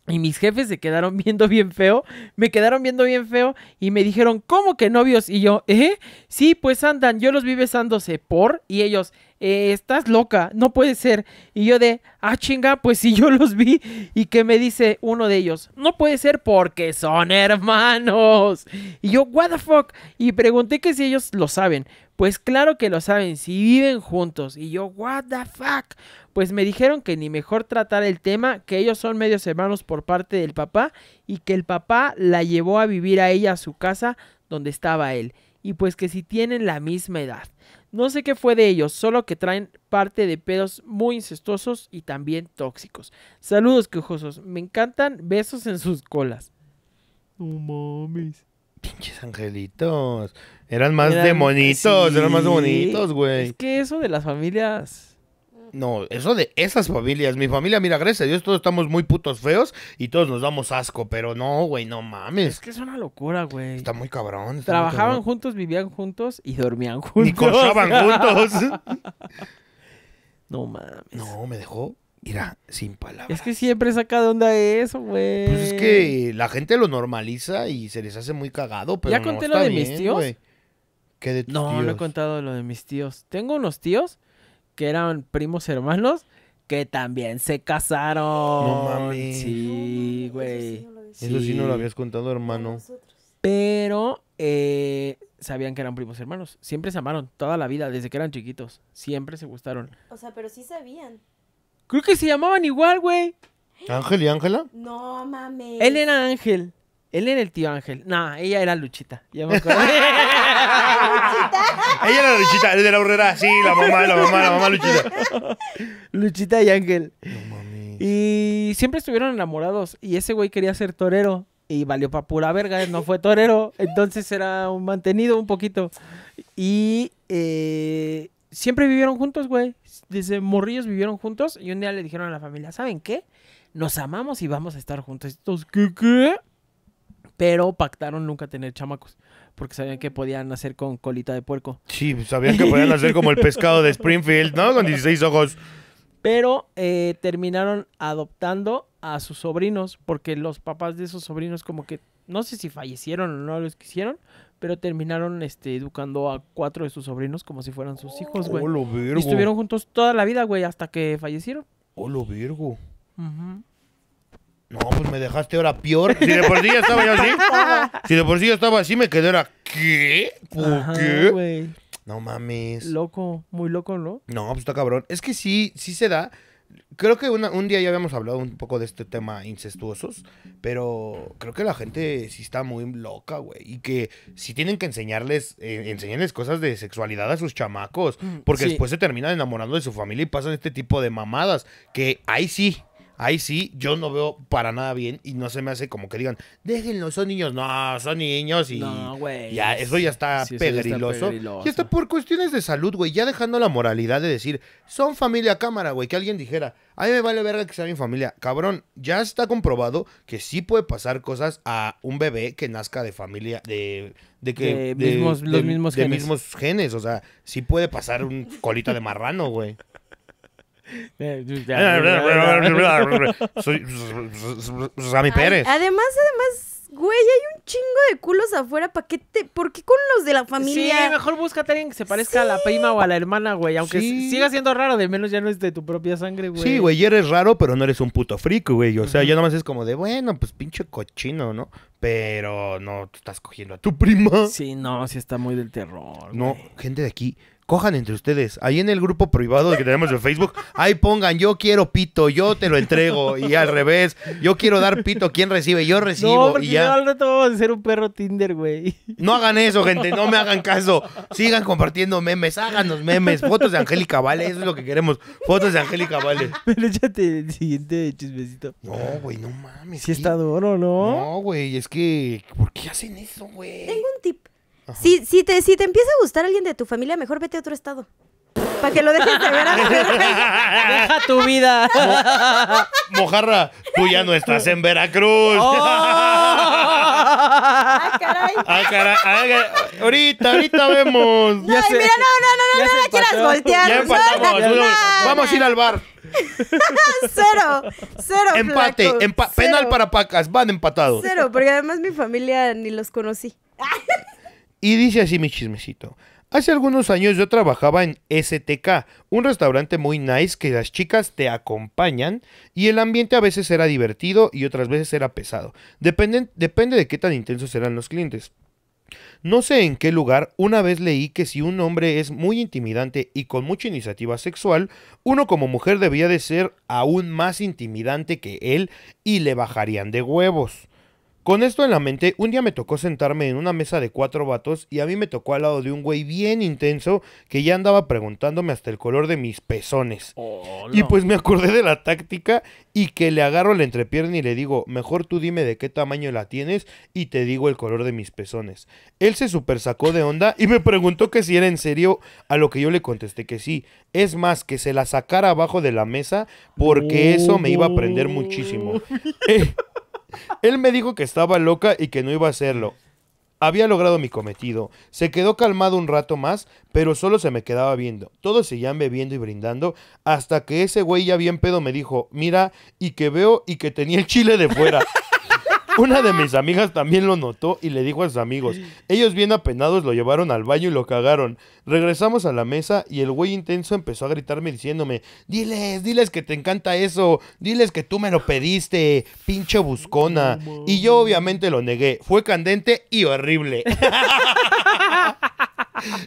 Y mis jefes se quedaron viendo bien feo, me quedaron viendo bien feo y me dijeron, ¿cómo que novios? Y yo, ¿eh? Sí, pues andan, yo los vi besándose por y ellos, eh, estás loca, no puede ser. Y yo de, ah, chinga, pues si yo los vi. Y que me dice uno de ellos, no puede ser porque son hermanos. Y yo, what the fuck. Y pregunté que si ellos lo saben. Pues claro que lo saben, si viven juntos. Y yo, what the fuck? Pues me dijeron que ni mejor tratar el tema, que ellos son medios hermanos por parte del papá y que el papá la llevó a vivir a ella a su casa donde estaba él. Y pues que si tienen la misma edad. No sé qué fue de ellos, solo que traen parte de pedos muy incestuosos y también tóxicos. Saludos, quejosos. Me encantan besos en sus colas. No mames pinches angelitos. Eran más demonitos, eran más bonitos, güey. Es que eso de las familias. No, eso de esas familias. Mi familia, mira, gracias a Dios, todos estamos muy putos feos y todos nos damos asco, pero no, güey, no mames. Es que es una locura, güey. Está muy cabrón. Trabajaban juntos, vivían juntos y dormían juntos. Y cochaban juntos. no mames. No, me dejó Mira, sin palabras. Es que siempre saca de onda eso, güey. Pues es que la gente lo normaliza y se les hace muy cagado, pero ¿Ya conté lo de mis tíos? no, No, he contado lo de mis tíos. Tengo unos tíos que eran primos hermanos que también se casaron. No mames. Sí, güey. eso, sí no lo habías contado, hermano. Pero eh, sabían que eran primos hermanos. Siempre se amaron toda la vida, desde que eran chiquitos. Siempre se gustaron. O sea, pero sí sabían. Creo que se llamaban igual, güey. ¿Ángel y Ángela? No, mames. Él era Ángel. Él era el tío Ángel. No, ella era Luchita. ¿Luchita? Ella era Luchita, de la horrera. Sí, la mamá, la mamá, la mamá Luchita. Luchita y Ángel. No mames. Y siempre estuvieron enamorados. Y ese güey quería ser torero. Y valió pa' pura verga. No fue torero. Entonces era un mantenido un poquito. Y eh, siempre vivieron juntos, güey desde morrillos vivieron juntos y un día le dijeron a la familia, ¿saben qué? Nos amamos y vamos a estar juntos. Estos, ¿qué, qué? Pero pactaron nunca tener chamacos, porque sabían que podían hacer con colita de puerco. Sí, sabían que podían hacer como el pescado de Springfield, ¿no? Con 16 ojos. Pero eh, terminaron adoptando a sus sobrinos, porque los papás de esos sobrinos como que, no sé si fallecieron o no los quisieron, pero terminaron este, educando a cuatro de sus sobrinos como si fueran sus hijos, güey. y estuvieron juntos toda la vida, güey, hasta que fallecieron. ¡Holo virgo. No, pues me dejaste ahora peor. Si de por sí ya estaba yo así. si de por sí ya estaba así, me quedé ahora, ¿qué? ¿Por qué? No mames. Loco, muy loco, ¿no? No, pues está cabrón. Es que sí, sí se da. Creo que un día ya habíamos hablado un poco de este tema incestuosos, pero creo que la gente sí está muy loca, güey. Y que sí tienen que enseñarles, eh, enseñarles cosas de sexualidad a sus chamacos, mm, porque después se terminan enamorando de su familia y pasan este tipo de mamadas, que ahí sí, Ahí sí, yo no veo para nada bien y no se me hace como que digan, déjenlo, son niños. No, son niños y. No, güey. Ya, eso ya está, sí, está por cuestiones de salud, güey. Ya dejando la moralidad de decir, son familia cámara, güey. Que alguien dijera, a mí me vale verga que sea mi familia. Cabrón, ya está comprobado que sí puede pasar cosas a un bebé que nazca de familia, de, de que de mismos, los mismos de, mismos genes, o sea, sí puede pasar un colito de marrano, güey. Soy Pérez. Además, además, güey, hay un chingo de culos afuera. ¿Para qué te, ¿Por qué con los de la familia? Sí, mejor búscate a alguien que se parezca a la prima o a la hermana, güey. Aunque siga siendo raro, de menos ya no es de tu propia sangre, güey. Sí, güey, eres raro, pero no eres un puto freak, güey. O sea, yo ya nomás es como de, bueno, pues pinche cochino, ¿no? Pero no, tú estás cogiendo a tu prima. Sí, no, sí está muy del terror. No, gente de aquí cojan entre ustedes. Ahí en el grupo privado que tenemos en Facebook, ahí pongan, yo quiero pito, yo te lo entrego. Y al revés, yo quiero dar pito, ¿quién recibe? Yo recibo. No, porque y ya. al vamos a ser un perro Tinder, güey. No hagan eso, gente, no me hagan caso. Sigan compartiendo memes, háganos memes, fotos de Angélica Vale, eso es lo que queremos. Fotos de Angélica Vale. Pero échate el siguiente chismecito. No, güey, no mames. Si está duro, ¿no? No, güey, es que, ¿por qué hacen eso, güey? Tengo un tip. Si, si, te, si te empieza a gustar alguien de tu familia, mejor vete a otro estado. Para que lo dejes de Deja tu vida. Mojarra, tú ya no estás en Veracruz. Oh. Ay, caray. Ah, caray. Ah, ahorita, ahorita vemos. No, mira, no, no, no, no, no la quieras voltear. vamos a ir al bar. cero, cero. Empate, penal para Pacas, van empatados. Cero, porque además mi familia ni los conocí. Y dice así mi chismecito. Hace algunos años yo trabajaba en STK, un restaurante muy nice que las chicas te acompañan y el ambiente a veces era divertido y otras veces era pesado. Depende, depende de qué tan intensos eran los clientes. No sé en qué lugar una vez leí que si un hombre es muy intimidante y con mucha iniciativa sexual, uno como mujer debía de ser aún más intimidante que él y le bajarían de huevos. Con esto en la mente, un día me tocó sentarme en una mesa de cuatro vatos y a mí me tocó al lado de un güey bien intenso que ya andaba preguntándome hasta el color de mis pezones. Y pues me acordé de la táctica y que le agarro la entrepierna y le digo, mejor tú dime de qué tamaño la tienes y te digo el color de mis pezones. Él se super sacó de onda y me preguntó que si era en serio, a lo que yo le contesté que sí. Es más, que se la sacara abajo de la mesa porque eso me iba a prender muchísimo. Eh, él me dijo que estaba loca y que no iba a hacerlo. Había logrado mi cometido. Se quedó calmado un rato más, pero solo se me quedaba viendo. Todos seguían bebiendo y brindando hasta que ese güey ya bien pedo me dijo, mira, y que veo y que tenía el chile de fuera. Una de mis amigas también lo notó y le dijo a sus amigos. Ellos bien apenados lo llevaron al baño y lo cagaron. Regresamos a la mesa y el güey intenso empezó a gritarme diciéndome, diles, diles que te encanta eso, diles que tú me lo pediste, pinche buscona. Y yo obviamente lo negué. Fue candente y horrible.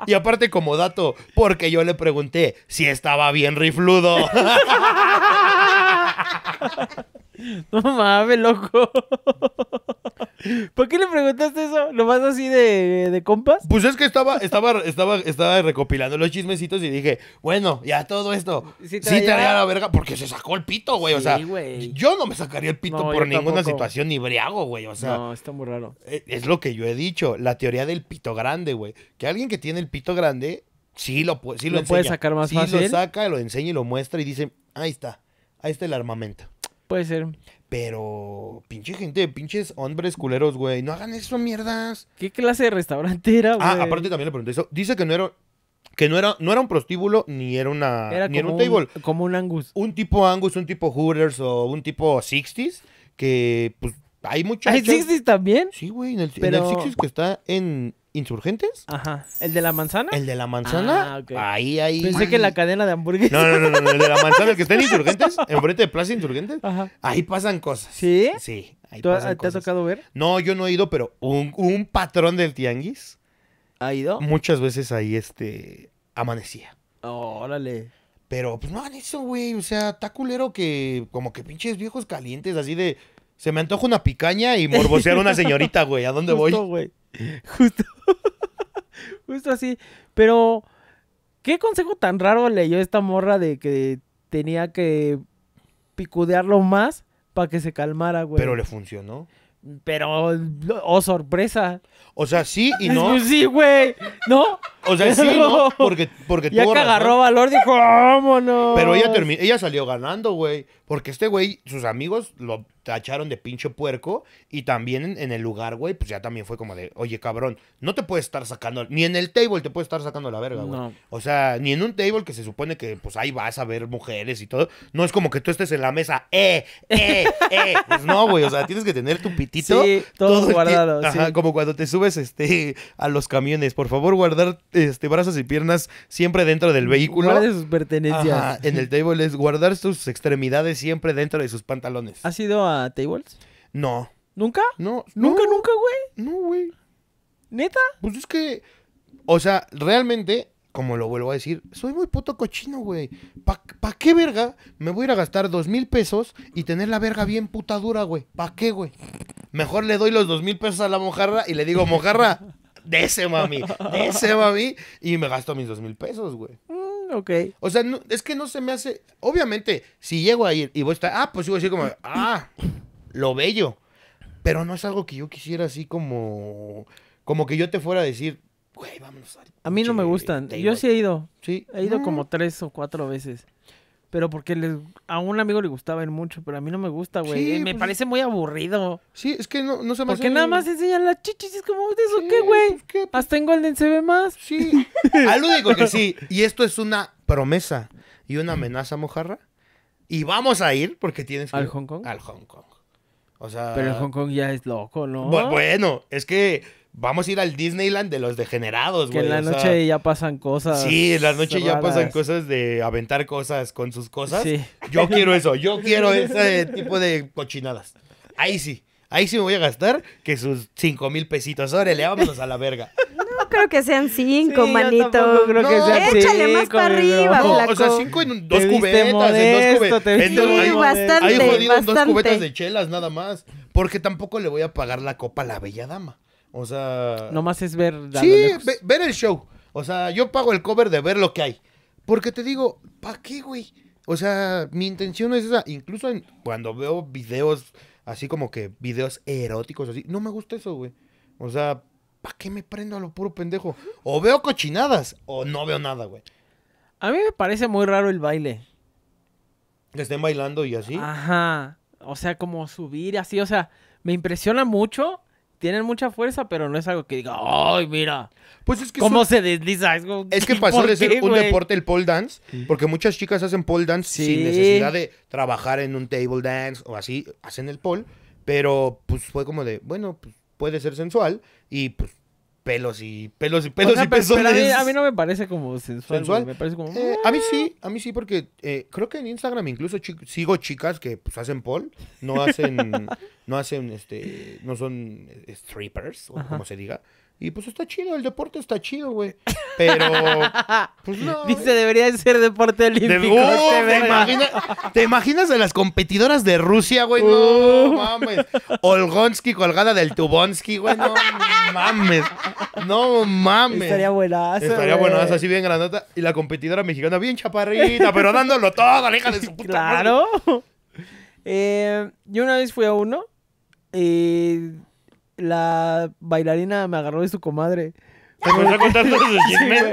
Y aparte como dato, porque yo le pregunté si estaba bien rifludo. No mames, loco. ¿Por qué le preguntaste eso? ¿Lo vas así de, de compas? Pues es que estaba, estaba, estaba, estaba recopilando los chismecitos y dije, bueno, ya todo esto. Sí, te haría la verga porque se sacó el pito, güey. o sea, yo no me sacaría el pito por ninguna situación ni briago, güey. O sea, no, está muy raro. Eh, es lo que yo he dicho, la teoría del pito grande, güey. Que alguien que tiene el pito grande, sí lo, sí lo, puede sacar más fácil. Sí lo saca, lo enseña y lo muestra y dice, ahí está, ahí está el armamento. Puede ser. Pero, pinche gente, pinches hombres culeros, güey. No hagan eso, mierdas. ¿Qué clase de restaurante era, ah, güey? Ah, aparte también le pregunté eso. Dice que no era. Que no era, no era un prostíbulo ni era una. ni era un table. como un Angus. Un tipo Angus, un tipo Hooters o un tipo 60s. Que, pues, hay muchos. ¿Hay 60s también? Sí, güey. En el, pero... el 60s que está en, insurgentes. Ajá. ¿El de la manzana? El de la manzana. Ah, ok. Ahí, ahí. Pensé que la cadena de hamburguesas. No, no, no, el de la manzana, el que está en insurgentes, enfrente de Plaza Insurgentes. Ajá. Ahí pasan cosas. ¿Sí? Sí. ¿Te ha tocado ver? No, yo no he ido, pero un, patrón del tianguis. ¿Ha ido? Muchas veces ahí este amanecía. órale. Pero, pues no han eso, güey. O sea, está culero que como que pinches viejos calientes así de. Se me antoja una picaña y morbosear a una señorita, güey. ¿A dónde Justo, voy? Güey. Justo. Justo así. Pero, ¿qué consejo tan raro leyó esta morra de que tenía que picudearlo más para que se calmara, güey? Pero le funcionó. Pero, oh sorpresa. O sea, sí y no. Sí, güey. ¿No? o sea, sí, ¿no? Porque, porque ya que agarró valor, dijo, vámonos. Pero ella, terminó ella salió ganando, güey. Porque este güey, sus amigos lo tacharon de pinche puerco. Y también en, el lugar, güey, pues ya también fue como de, oye, cabrón, no te puedes estar sacando, ni en el table te puedes estar sacando la verga, güey. O sea, ni en un table que se supone que, pues ahí vas a ver mujeres y todo. No es como que tú estés en la mesa, eh, eh, eh. Pues no, güey, o sea, tienes que tener tu pitito. Sí, todo, guardados. como cuando te subes este, a los camiones. Por favor, guardarte este, brazos y piernas siempre dentro del vehículo. guardar sus pertenencias. en el table es guardar sus extremidades siempre dentro de sus pantalones. ¿Has ido a tables? No. ¿Nunca? No. ¿Nunca, nunca, güey? No, güey. ¿Neta? Pues es que, o sea, realmente como lo vuelvo a decir, soy muy puto cochino, güey. ¿Para pa qué verga me voy a ir a gastar dos mil pesos y tener la verga bien puta dura, güey? ¿Para qué, güey? Mejor le doy los dos mil pesos a la mojarra y le digo, mojarra, de ese mami, de ese mami. Y me gasto mis dos mil pesos, güey. Mm, ok. O sea, es que no se me hace. Obviamente, si llego a ir y voy a estar. Ah, pues sí, a decir como. Ah, lo bello. Pero no es algo que yo quisiera así como. Como que yo te fuera a decir. Güey, vámonos. A, mí no me gustan. Yo sí he ido. Sí. He ido como tres o cuatro veces pero porque a un amigo le gustaba ir mucho, pero a mí no me gusta, güey. Eh, me pues, parece muy aburrido. Sí, es que no, no se me Porque nada más enseñan las chichis, es como, ¿de eso qué, güey? Pues, pues, Hasta en Golden se ve más. Sí. Algo digo que sí, y esto es una promesa y una amenaza, mojarra. Y vamos a ir porque tienes que... ¿Al Hong Kong? Al Hong Kong. O sea... Pero el Hong Kong ya es loco, ¿no? bueno, es que vamos a ir al Disneyland de los degenerados, güey. Que en la noche ya pasan cosas. Sí, en la noche ya pasan cosas de aventar cosas con sus cosas. Sí. Yo quiero eso, yo quiero ese tipo de cochinadas. Ahí sí. Ahí sí me voy a gastar que sus cinco mil pesitos. Órale, vámonos a la verga. No creo que sean cinco, manito. creo que sean échale más para arriba, no, O sea, cinco en dos cubetas, en dos cubetas. Sí, Hay jodido dos cubetas de chelas nada más. Porque tampoco le voy a pagar la copa a la bella dama. O sea. Nomás es ver. Sí, ver el show. O sea, yo pago el cover de ver lo que hay. Porque te digo, ¿para qué, güey? O sea, mi intención es esa. Incluso cuando veo videos, así como que videos eróticos, así, no me gusta eso, güey. O sea, ¿para qué me prendo a lo puro pendejo? O veo cochinadas, o no veo nada, güey. A mí me parece muy raro el baile. Que estén bailando y así. Ajá. O sea, como subir así, o sea, me impresiona mucho tienen mucha fuerza, pero no es algo que diga, ¡ay, mira! Pues es que ¿Cómo se desliza? Es, que pasó de ser un deporte el pole dance, porque muchas chicas hacen pole dance sin necesidad de trabajar en un table dance o así, hacen el pole, pero pues fue como de, bueno, pues, puede ser sensual y pues pelos y pelos y pelos y pelos a, mí, no me parece como sensual. Eh, a mí ah". sí, a mí sí, porque eh, creo que en Instagram incluso sigo chicas que pues, hacen poll, no hacen, no hacen, este, no son eh, strippers, o como se diga. Y pues está chido, el deporte está chido, güey. Pero, pues no. Dice, eh. debería de ser deporte olímpico. De... Este ¿te, ¿te, imaginas de las competidoras de Rusia, güey? No, mames. Olgonsky colgada del Tubonsky, güey. No mames. No mames. Estaría buenazo. Estaría buenazo, así bien grandota. Y la competidora mexicana, bien chaparrita, pero dándolo todo, la hija de su puta. Claro. Eh, yo una vez fui a uno. Y la bailarina me agarró de su comadre. a contar sus chismes?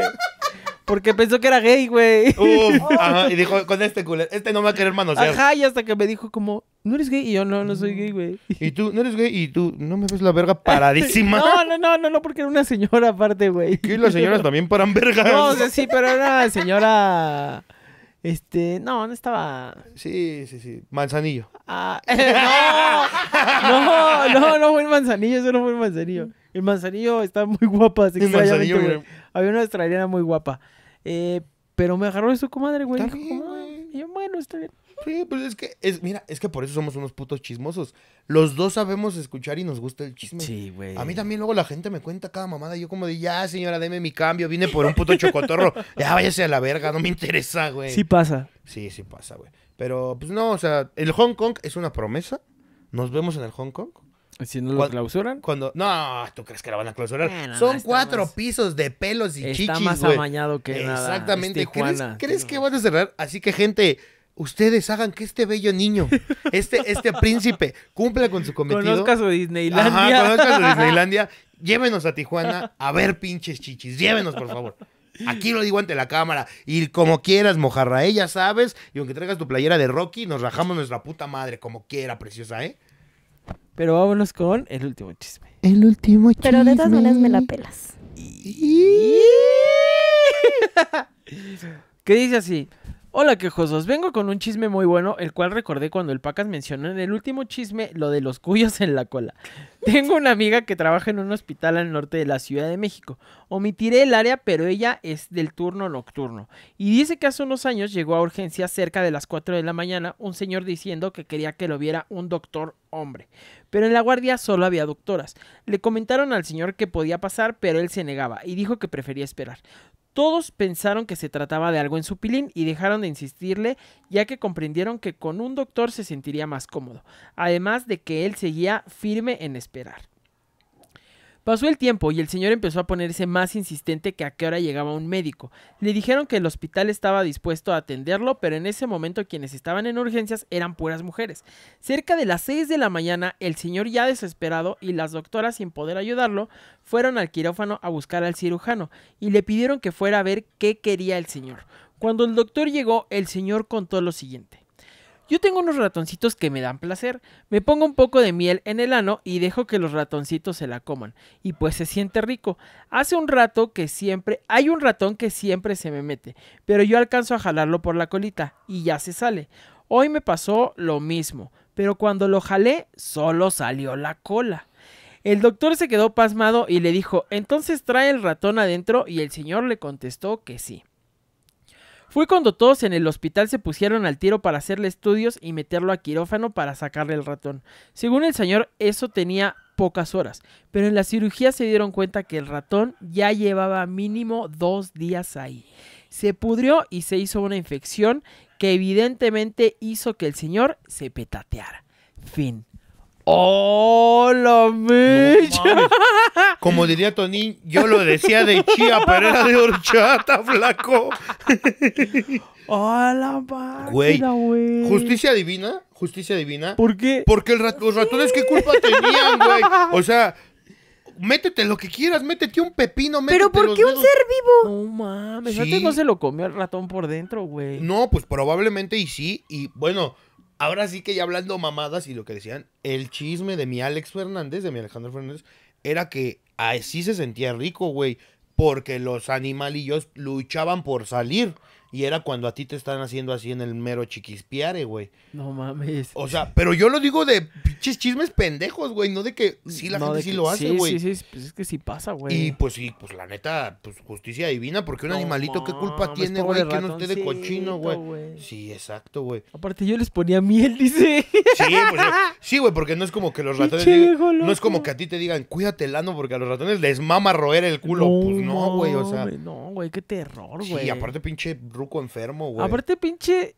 Porque pensó que era gay, güey. y dijo, con este culo, este no me va a querer manosear. Ajá, y hasta que me dijo como, ¿no eres gay? Y yo, no, no soy gay, güey. Y tú, ¿no eres gay? Y tú, ¿no me ves la verga paradísima? no, no, no, no, no, porque era una señora aparte, güey. ¿Qué? ¿Las señoras también paran vergas? No, sí, pero era una señora... Este, no, no estaba. Sí, sí, sí. Manzanillo. Ah, no, no, no, no fue el manzanillo, eso no fue el manzanillo. El manzanillo está muy guapa, así que manzanillo, Había una australiana muy guapa. Eh, pero me agarró de su comadre, güey. bien, Y bueno, está bien. Pues es que, mira, es que por eso somos unos putos chismosos. Los dos sabemos escuchar y nos gusta el chisme. Sí, güey. A mí también luego la gente me cuenta cada mamada. Yo como de, ya, señora, deme mi cambio. Vine por un puto chocotorro. ya, váyase a la verga, no me interesa, güey. Sí pasa. Sí, sí pasa, güey. Pero, pues no, o sea, el Hong Kong es una promesa. Nos vemos en el Hong Kong. Si no lo clausuran. No, ¿tú crees que la van a clausurar? Son cuatro pisos de pelos y está chichis. Está más amañado que Exactamente. nada. Exactamente. ¿Crees, que vas a cerrar? Así que, gente, ustedes hagan que este bello niño, este, este príncipe, cumpla con su cometido. Conozca su Disneylandia. Ajá, Disneylandia. Llévenos a Tijuana a ver pinches chichis. Llévenos, por favor. Aquí lo digo ante la cámara. Y como quieras, mojarra, ¿eh? ya sabes. Y aunque traigas tu playera de Rocky, nos rajamos nuestra puta madre, como quiera, preciosa, ¿eh? Pero vámonos con el último chisme. El último chisme. Pero de todas maneras me la pelas. ¿Qué dice así? Hola quejosos, vengo con un chisme muy bueno, el cual recordé cuando el Pacas mencionó en el último chisme lo de los cuyos en la cola. Tengo una amiga que trabaja en un hospital al norte de la Ciudad de México. Omitiré el área, pero ella es del turno nocturno. Y dice que hace unos años llegó a urgencia cerca de las 4 de la mañana un señor diciendo que quería que lo viera un doctor hombre. Pero en la guardia solo había doctoras. Le comentaron al señor que podía pasar, pero él se negaba y dijo que prefería esperar. Todos pensaron que se trataba de algo en su pilín y dejaron de insistirle ya que comprendieron que con un doctor se sentiría más cómodo, además de que él seguía firme en esperar. Pasó el tiempo y el señor empezó a ponerse más insistente que a qué hora llegaba un médico. Le dijeron que el hospital estaba dispuesto a atenderlo, pero en ese momento quienes estaban en urgencias eran puras mujeres. Cerca de las 6 de la mañana, el señor ya desesperado y las doctoras sin poder ayudarlo, fueron al quirófano a buscar al cirujano y le pidieron que fuera a ver qué quería el señor. Cuando el doctor llegó, el señor contó lo siguiente. Yo tengo unos ratoncitos que me dan placer. Me pongo un poco de miel en el ano y dejo que los ratoncitos se la coman. Y pues se siente rico. Hace un rato que siempre... Hay un ratón que siempre se me mete. Pero yo alcanzo a jalarlo por la colita y ya se sale. Hoy me pasó lo mismo. Pero cuando lo jalé, solo salió la cola. El doctor se quedó pasmado y le dijo, entonces trae el ratón adentro y el señor le contestó que sí. Fue cuando todos en el hospital se pusieron al tiro para hacerle estudios y meterlo a quirófano para sacarle el ratón. Según el señor, eso tenía pocas horas, pero en la cirugía se dieron cuenta que el ratón ya llevaba mínimo dos días ahí. Se pudrió y se hizo una infección que evidentemente hizo que el señor se petateara. Fin. Hola la Como diría Tonín, yo lo decía de chía, pero era de horchata, flaco. ¡Hola, Justicia divina, justicia divina. ¿Por qué? Porque el los ratones, ¿qué culpa tenían, güey? O sea, métete lo que quieras, métete un pepino, métete Pero ¿por qué un ser vivo? No mames, no se lo comió el ratón por dentro, güey. No, pues probablemente y sí, y bueno, Ahora sí que ya hablando mamadas y lo que decían, el chisme de mi Alex Fernández, de mi Alejandro Fernández, era que así ah, se sentía rico, güey, porque los animalillos luchaban por salir. Y era cuando a ti te están haciendo así en el mero chiquispiare, güey. No mames. O sea, pero yo lo digo de pinches chismes pendejos, güey. No de que sí la gente sí lo hace, güey. Sí, sí, pues es que sí pasa, güey. Y pues sí, pues la neta, pues justicia divina, porque un animalito, ¿qué culpa tiene, güey? Que no esté de cochino, güey. Sí, exacto, güey. Aparte yo les ponía miel, dice. Sí, pues, eh, sí, güey, porque no es como que los ratones. no es como que a ti te digan, cuídate el porque a los ratones les mama roer el culo. pues no, güey. O sea. No, güey, qué terror, güey. Y aparte, pinche ruco enfermo, güey. Aparte, pinche.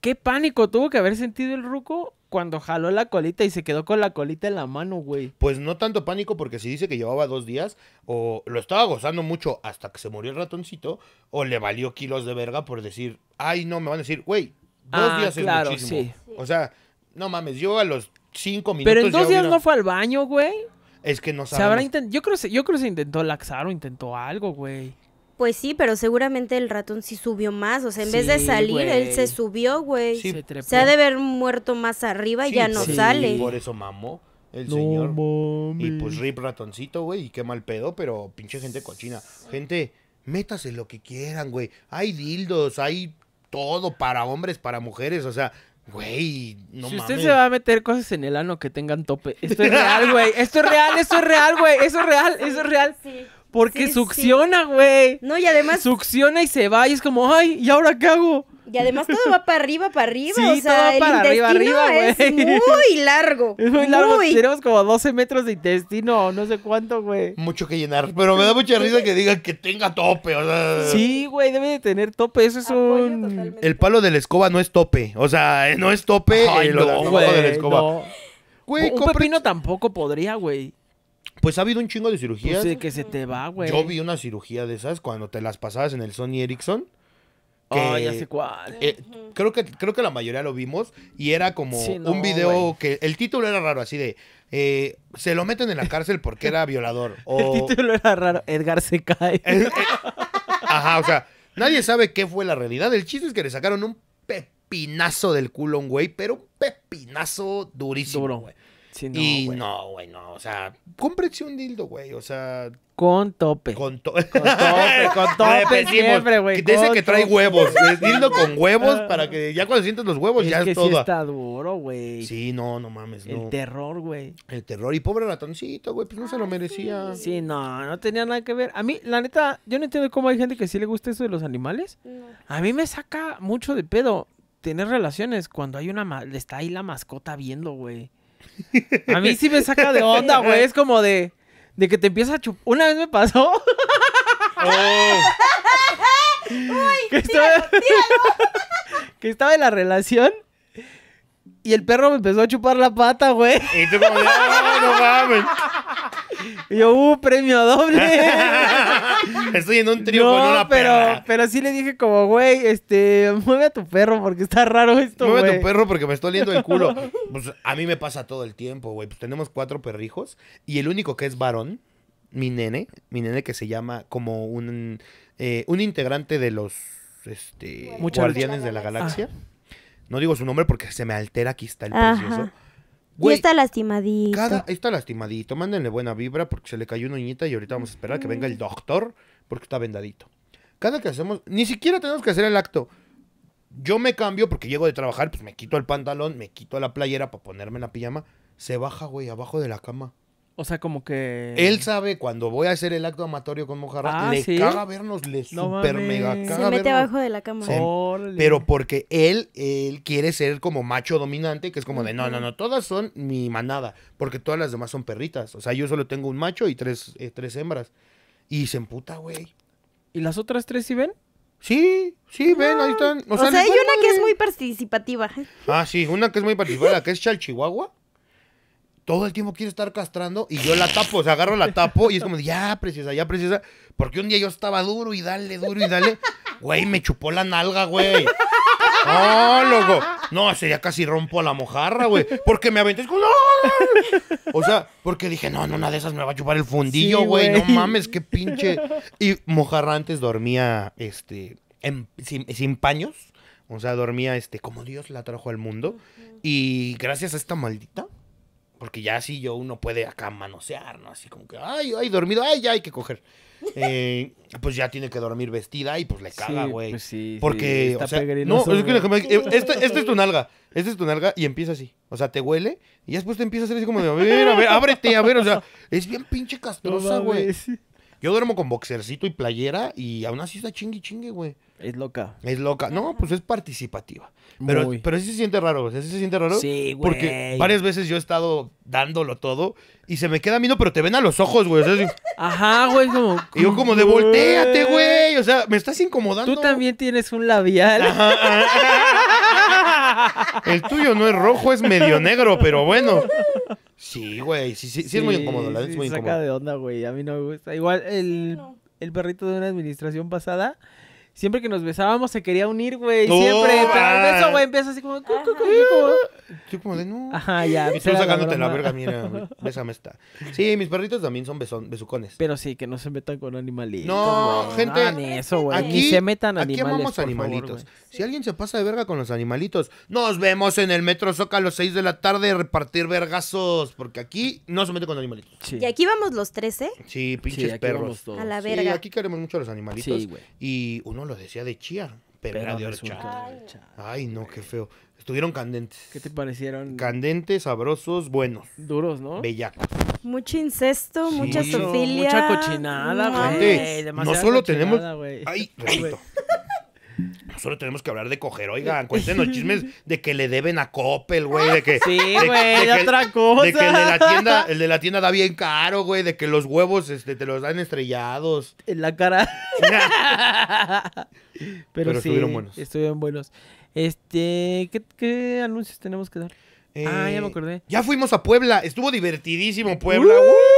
Qué pánico tuvo que haber sentido el ruco cuando jaló la colita y se quedó con la colita en la mano, güey. Pues no tanto pánico porque si dice que llevaba dos días, o lo estaba gozando mucho hasta que se murió el ratoncito, o le valió kilos de verga por decir, ay, no, me van a decir, güey, dos ah, días claro, es muchísimo. Sí. O sea, no mames, yo a los cinco minutos. Pero en dos días no fue al baño, güey. Es que no sabemos. ¿Se habrá yo, creo, yo creo que se intentó laxar o intentó algo, güey. Pues sí, pero seguramente el ratón sí subió más. O sea, en vez de salir, él se subió, güey. Se, ha de haber muerto más arriba y ya no sale. Por eso mamó el señor. Y pues rip ratoncito, güey. Y qué mal pedo, pero pinche gente cochina. Gente, métase lo que quieran, güey. Hay dildos, hay todo para hombres, para mujeres. O sea, Güey, no Si usted se va a meter cosas en el ano que tengan tope. Esto es real, güey. Esto es real, esto es real, güey. Eso es real, eso es real. Sí. Porque succiona, güey. No, y además. Succiona y se va. Y es como, ay, ¿y ahora qué hago? Y además todo va para arriba, para arriba. o sea, para arriba, arriba, Muy largo. muy, largo. Tenemos como 12 metros de intestino, no sé cuánto, güey. Mucho que llenar. Pero me da mucha risa que digan que tenga tope. Sí, güey, debe de tener tope. Eso es un. El palo de la escoba no es tope. O sea, no es tope no, de la escoba. un pepino tampoco podría, güey. Pues ha habido un chingo de pues cirugías. sí, que se te va, güey. Yo vi una cirugía de esas cuando te las pasabas en el Sony Ericsson. Ay, ya sé cuál. Eh, creo, que, creo que la mayoría lo vimos y era como un video que el título era raro, así de eh, se lo meten en la cárcel porque era violador. el título era raro, Edgar se cae. Eh, ajá, o sea, nadie sabe qué fue la realidad. El chiste es que le sacaron un pepinazo del culo güey, pero un pepinazo durísimo. Duro, güey no, y no, güey, no. O sea, cómprese un dildo, güey. O sea. Con tope. Con, tope, con tope pues, siempre, güey. Dice que trae huevos. dildo con huevos para que ya cuando sientas los huevos es ya es todo. está duro, güey. Sí, no, no mames. No. El terror, güey. El terror. Y pobre ratoncito, güey, pues no se lo merecía. Sí, no, no tenía nada que ver. A mí, la neta, yo no entiendo cómo hay gente que sí le gusta eso de los animales. A mí me saca mucho de pedo tener relaciones cuando hay una. Está ahí la mascota viendo, güey. A mí sí me saca de onda, güey. Es como de, que te empieza a chupar. Una vez me pasó. que, estaba... en la relación y el perro me empezó a chupar la pata, güey. Y tú como, ah, mames yo, uh, premio doble. Estoy en un trío con una pero, perra. Pero sí le dije como, güey, este, mueve a tu perro porque está raro esto, Mueve a tu perro porque me está oliendo el culo. Pues a mí me pasa todo el tiempo, güey. Pues tenemos cuatro perrijos y el único que es varón, mi nene, mi nene que se llama como un, eh, un integrante de los este, guardianes de la galaxia. No digo su nombre porque se me altera, aquí está el precioso. Güey, y está lastimadito. Cada, está lastimadito. Mándenle buena vibra porque se le cayó una uñita y ahorita vamos a esperar que venga el mm. doctor porque está vendadito. Cada que hacemos, ni siquiera tenemos que hacer el acto. Yo me cambio porque llego de trabajar, pues me quito el pantalón, me quito la playera para ponerme la pijama. Se baja, güey, abajo de la cama. O sea, como que. Él sabe cuando voy a hacer el acto amatorio con Mojarra, ah, le caga vernos, le super mega caga. Se mete abajo de la cama. Pero porque él, él quiere ser como macho dominante, que es como de no, no, no, todas son mi manada, porque todas las demás son perritas. O sea, yo solo tengo un macho y tres, eh, tres hembras. Y se emputa, güey. ¿Y las otras tres sí ven? Sí, sí, ven, ahí están. O, sea, hay una que es muy participativa. ¿eh? Ah, sí, una que es muy participativa, que es Chalchihuahua todo el tiempo quiere estar castrando y yo la tapo, o sea, agarro la tapo y es como, ya, preciosa, ya, preciosa. Porque un día yo estaba duro y dale, duro y dale. Güey, me chupó la nalga, güey. No, loco. No, ya casi rompo a la mojarra, güey. Porque me aventé. ¡No! O sea, porque dije, no, no, una de esas me va a chupar el fundillo, güey. no mames, qué pinche. Y mojarra antes dormía, este, sin, sin, paños. O sea, dormía, este, como Dios la trajo al mundo. Y gracias a esta maldita porque ya así yo uno puede acá manosear, ¿no? Así como que, ay, ay, dormido, ay, ya hay que coger. Eh, pues ya tiene que dormir vestida y pues le caga, güey. Pues porque, o sea, no, es que, eh, este, este es tu nalga, esta es tu nalga y empieza así. O sea, te huele y después te empieza a hacer así como de, a ver, a ver, ábrete, a ver, o sea, es bien pinche castrosa, güey. yo duermo con boxercito y playera y aún así está chingue chingue, güey. Es loca. Es loca. No, pues es participativa. Pero, pero sí se siente raro, sí se siente raro. Sí, güey. Porque varias veces yo he estado dándolo todo y se me queda no, pero te ven a los ojos, güey. Ajá, güey, como... Y yo como de, güey. güey. O sea, me estás incomodando. Tú también tienes un labial. El tuyo no es rojo, es medio negro, pero bueno. Sí, güey, sí, sí, sí, es muy incómodo, la sí, es muy saca de onda, güey, a mí no me gusta. Igual el, el perrito de una administración pasada siempre que nos besábamos se quería unir, güey. siempre. Pero el beso, güey, empieza así como. Cu, como de no. Ajá, ya. Y sacándote la, verga, mira. Bésame esta. Sí, mis perritos también son besucones. Pero sí, que no se metan con animalitos. No, gente. No, ni eso, güey. Ni se metan animales. Aquí amamos por animalitos. si alguien se pasa de verga con los animalitos, nos vemos en el metro Soca a las 6 de la tarde a repartir vergazos. Porque aquí no se mete con animalitos. Y aquí vamos los 13. ¿eh? Sí, pinches perros. A la verga. Sí, aquí queremos mucho a los animalitos. Y uno lo decía de chía. Pero de orcha. Ay, no, qué feo. Estuvieron candentes. ¿Qué te parecieron? Candentes, sabrosos, buenos. Duros, ¿no? Bellacos. Mucho incesto, mucha sofilia. Mucha cochinada, güey. No solo tenemos... Ay, repito. Nosotros tenemos que hablar de coger, oigan, cuéntenos chismes de que le deben a Coppel, güey, de que... Sí, güey, otra cosa. De que el de la tienda, da bien caro, güey, de que los huevos este, te los dan estrellados. En la cara. Pero, sí, estuvieron buenos. Estuvieron buenos. Este, ¿qué, anuncios tenemos que dar? ah, ya me eh, acordé. Ya fuimos a Puebla, estuvo divertidísimo Puebla. ¡Uh! ¡Uh!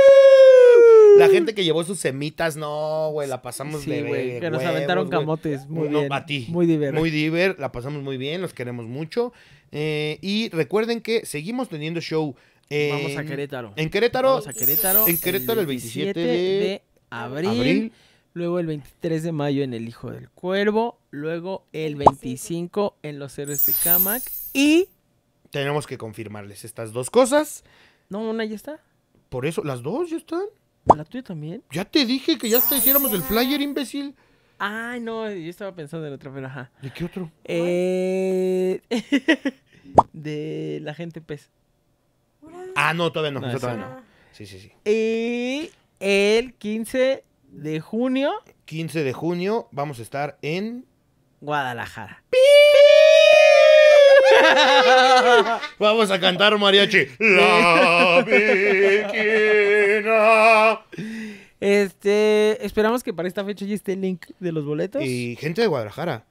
La mm. gente que llevó sus semitas, no, güey, la pasamos güey. Que nos aventaron camotes, muy bien. Muy diver. Muy diver, la pasamos muy bien, los queremos mucho. Eh, y recuerden que seguimos teniendo show. En, Vamos a Querétaro. En Querétaro. Vamos a Querétaro. En Querétaro el 27, de, abril. abril. Luego el 23 de mayo en El Hijo del Cuervo. Luego el 25 en Los Héroes de Camac. Y. Tenemos que confirmarles estas dos cosas. No, una ya está. Por eso, las dos ya están. ¿La tuya también? Ya te dije que ya te hiciéramos el flyer, ah. imbécil. Ay, no, yo estaba pensando en otro, pero ajá. ¿De qué otro? Eh, de la gente pez. Ah, no, todavía no, todavía Sí, sí, sí. Y el 15 de junio. 15 de junio vamos a estar en Guadalajara. Vamos a cantar mariachi. La Vicky. Este, esperamos que para esta fecha ya esté el link de los boletos. Y gente de Guadalajara.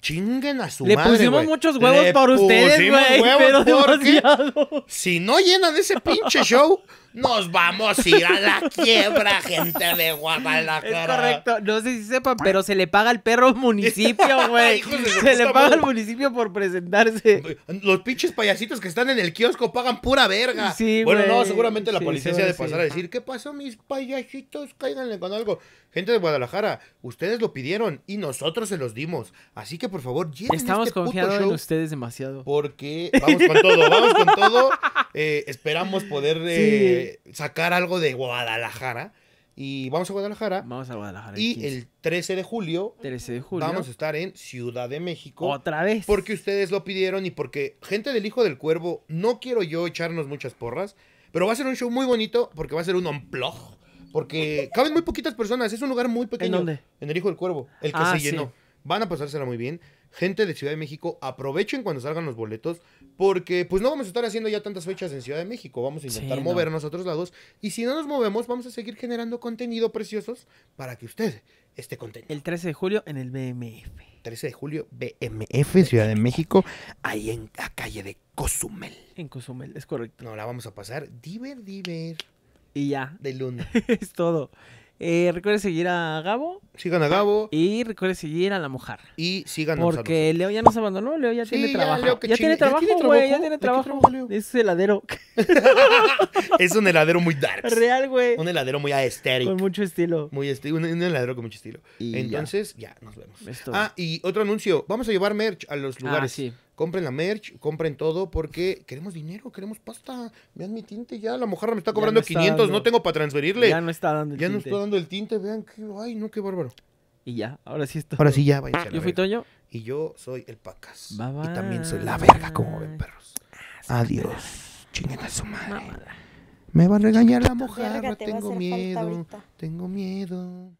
Chinguen a su madre. Le pusimos muchos huevos para ustedes, güey. Si no llenan ese pinche show, nos vamos a ir a la quiebra, gente de Guadalajara. Es correcto. No sé si sepan, pero se le paga al perro municipio, güey. se le paga al municipio por presentarse. Los pinches payasitos que están en el kiosco pagan pura verga. Sí, bueno, no, seguramente la policía de pasar a decir, ¿qué pasó, mis payasitos? Cáiganle con algo. Gente de Guadalajara, ustedes lo pidieron y nosotros se los dimos. Así que, por favor, lleven Estamos este confiando en ustedes demasiado. Porque vamos con todo, vamos con todo. Eh, esperamos poder eh, sacar algo de Guadalajara. Y vamos a Guadalajara. Vamos a Guadalajara. Y el 13 de julio. 13 de julio. Vamos a estar en Ciudad de México. Otra vez. Porque ustedes lo pidieron y porque gente del Hijo del Cuervo, no quiero yo echarnos muchas porras, pero va a ser un show muy bonito porque va a ser un on-plog. Porque caben muy poquitas personas, es un lugar muy pequeño. ¿En dónde? En el Hijo del Cuervo, el que ah, se llenó. Van a pasársela muy bien gente de Ciudad de México, aprovechen cuando salgan los boletos, porque pues no vamos a estar haciendo ya tantas fechas en Ciudad de México, vamos a intentar movernos a otros lados, y si no nos movemos, vamos a seguir generando contenido preciosos para que usted esté contento. El 13 de julio en el BMF. 13 de julio, BMF, Ciudad de México, ahí en la calle de Cozumel. En Cozumel, es correcto. No, la vamos a pasar diver, diver. Y ya. De lunes. es todo. Eh, recuerden seguir a Gabo. Sigan a Gabo. Y recuerde seguir a la mujer Y sigan Porque Leo ya nos abandonó. Leo ya tiene trabajo. Ya, tiene trabajo ya, tiene trabajo, güey. Ya tiene trabajo. es heladero. es un heladero muy dark. Real, güey. Un heladero muy aesthetic. Con mucho estilo. Muy estilo. Un, heladero con mucho estilo. Entonces, ya, nos vemos. Ah, y otro anuncio. Vamos a llevar merch a los ah, lugares. Ah, sí compren la merch, compren todo porque queremos dinero, queremos pasta. Vean mi tinte ya, la mojarra me está cobrando 500, no tengo para transferirle. Ya no está dando el tinte. Ya no está dando el tinte, vean que, ay, no, qué bárbaro. Y ya, ahora sí está. Ahora sí ya, vaya. Yo fui Toño. Y yo soy el Pacas. Y también soy la verga, como ven, perros. Ah, Adiós. Chinguen a su madre. Me va a regañar la mojarra, tengo miedo. Tengo miedo.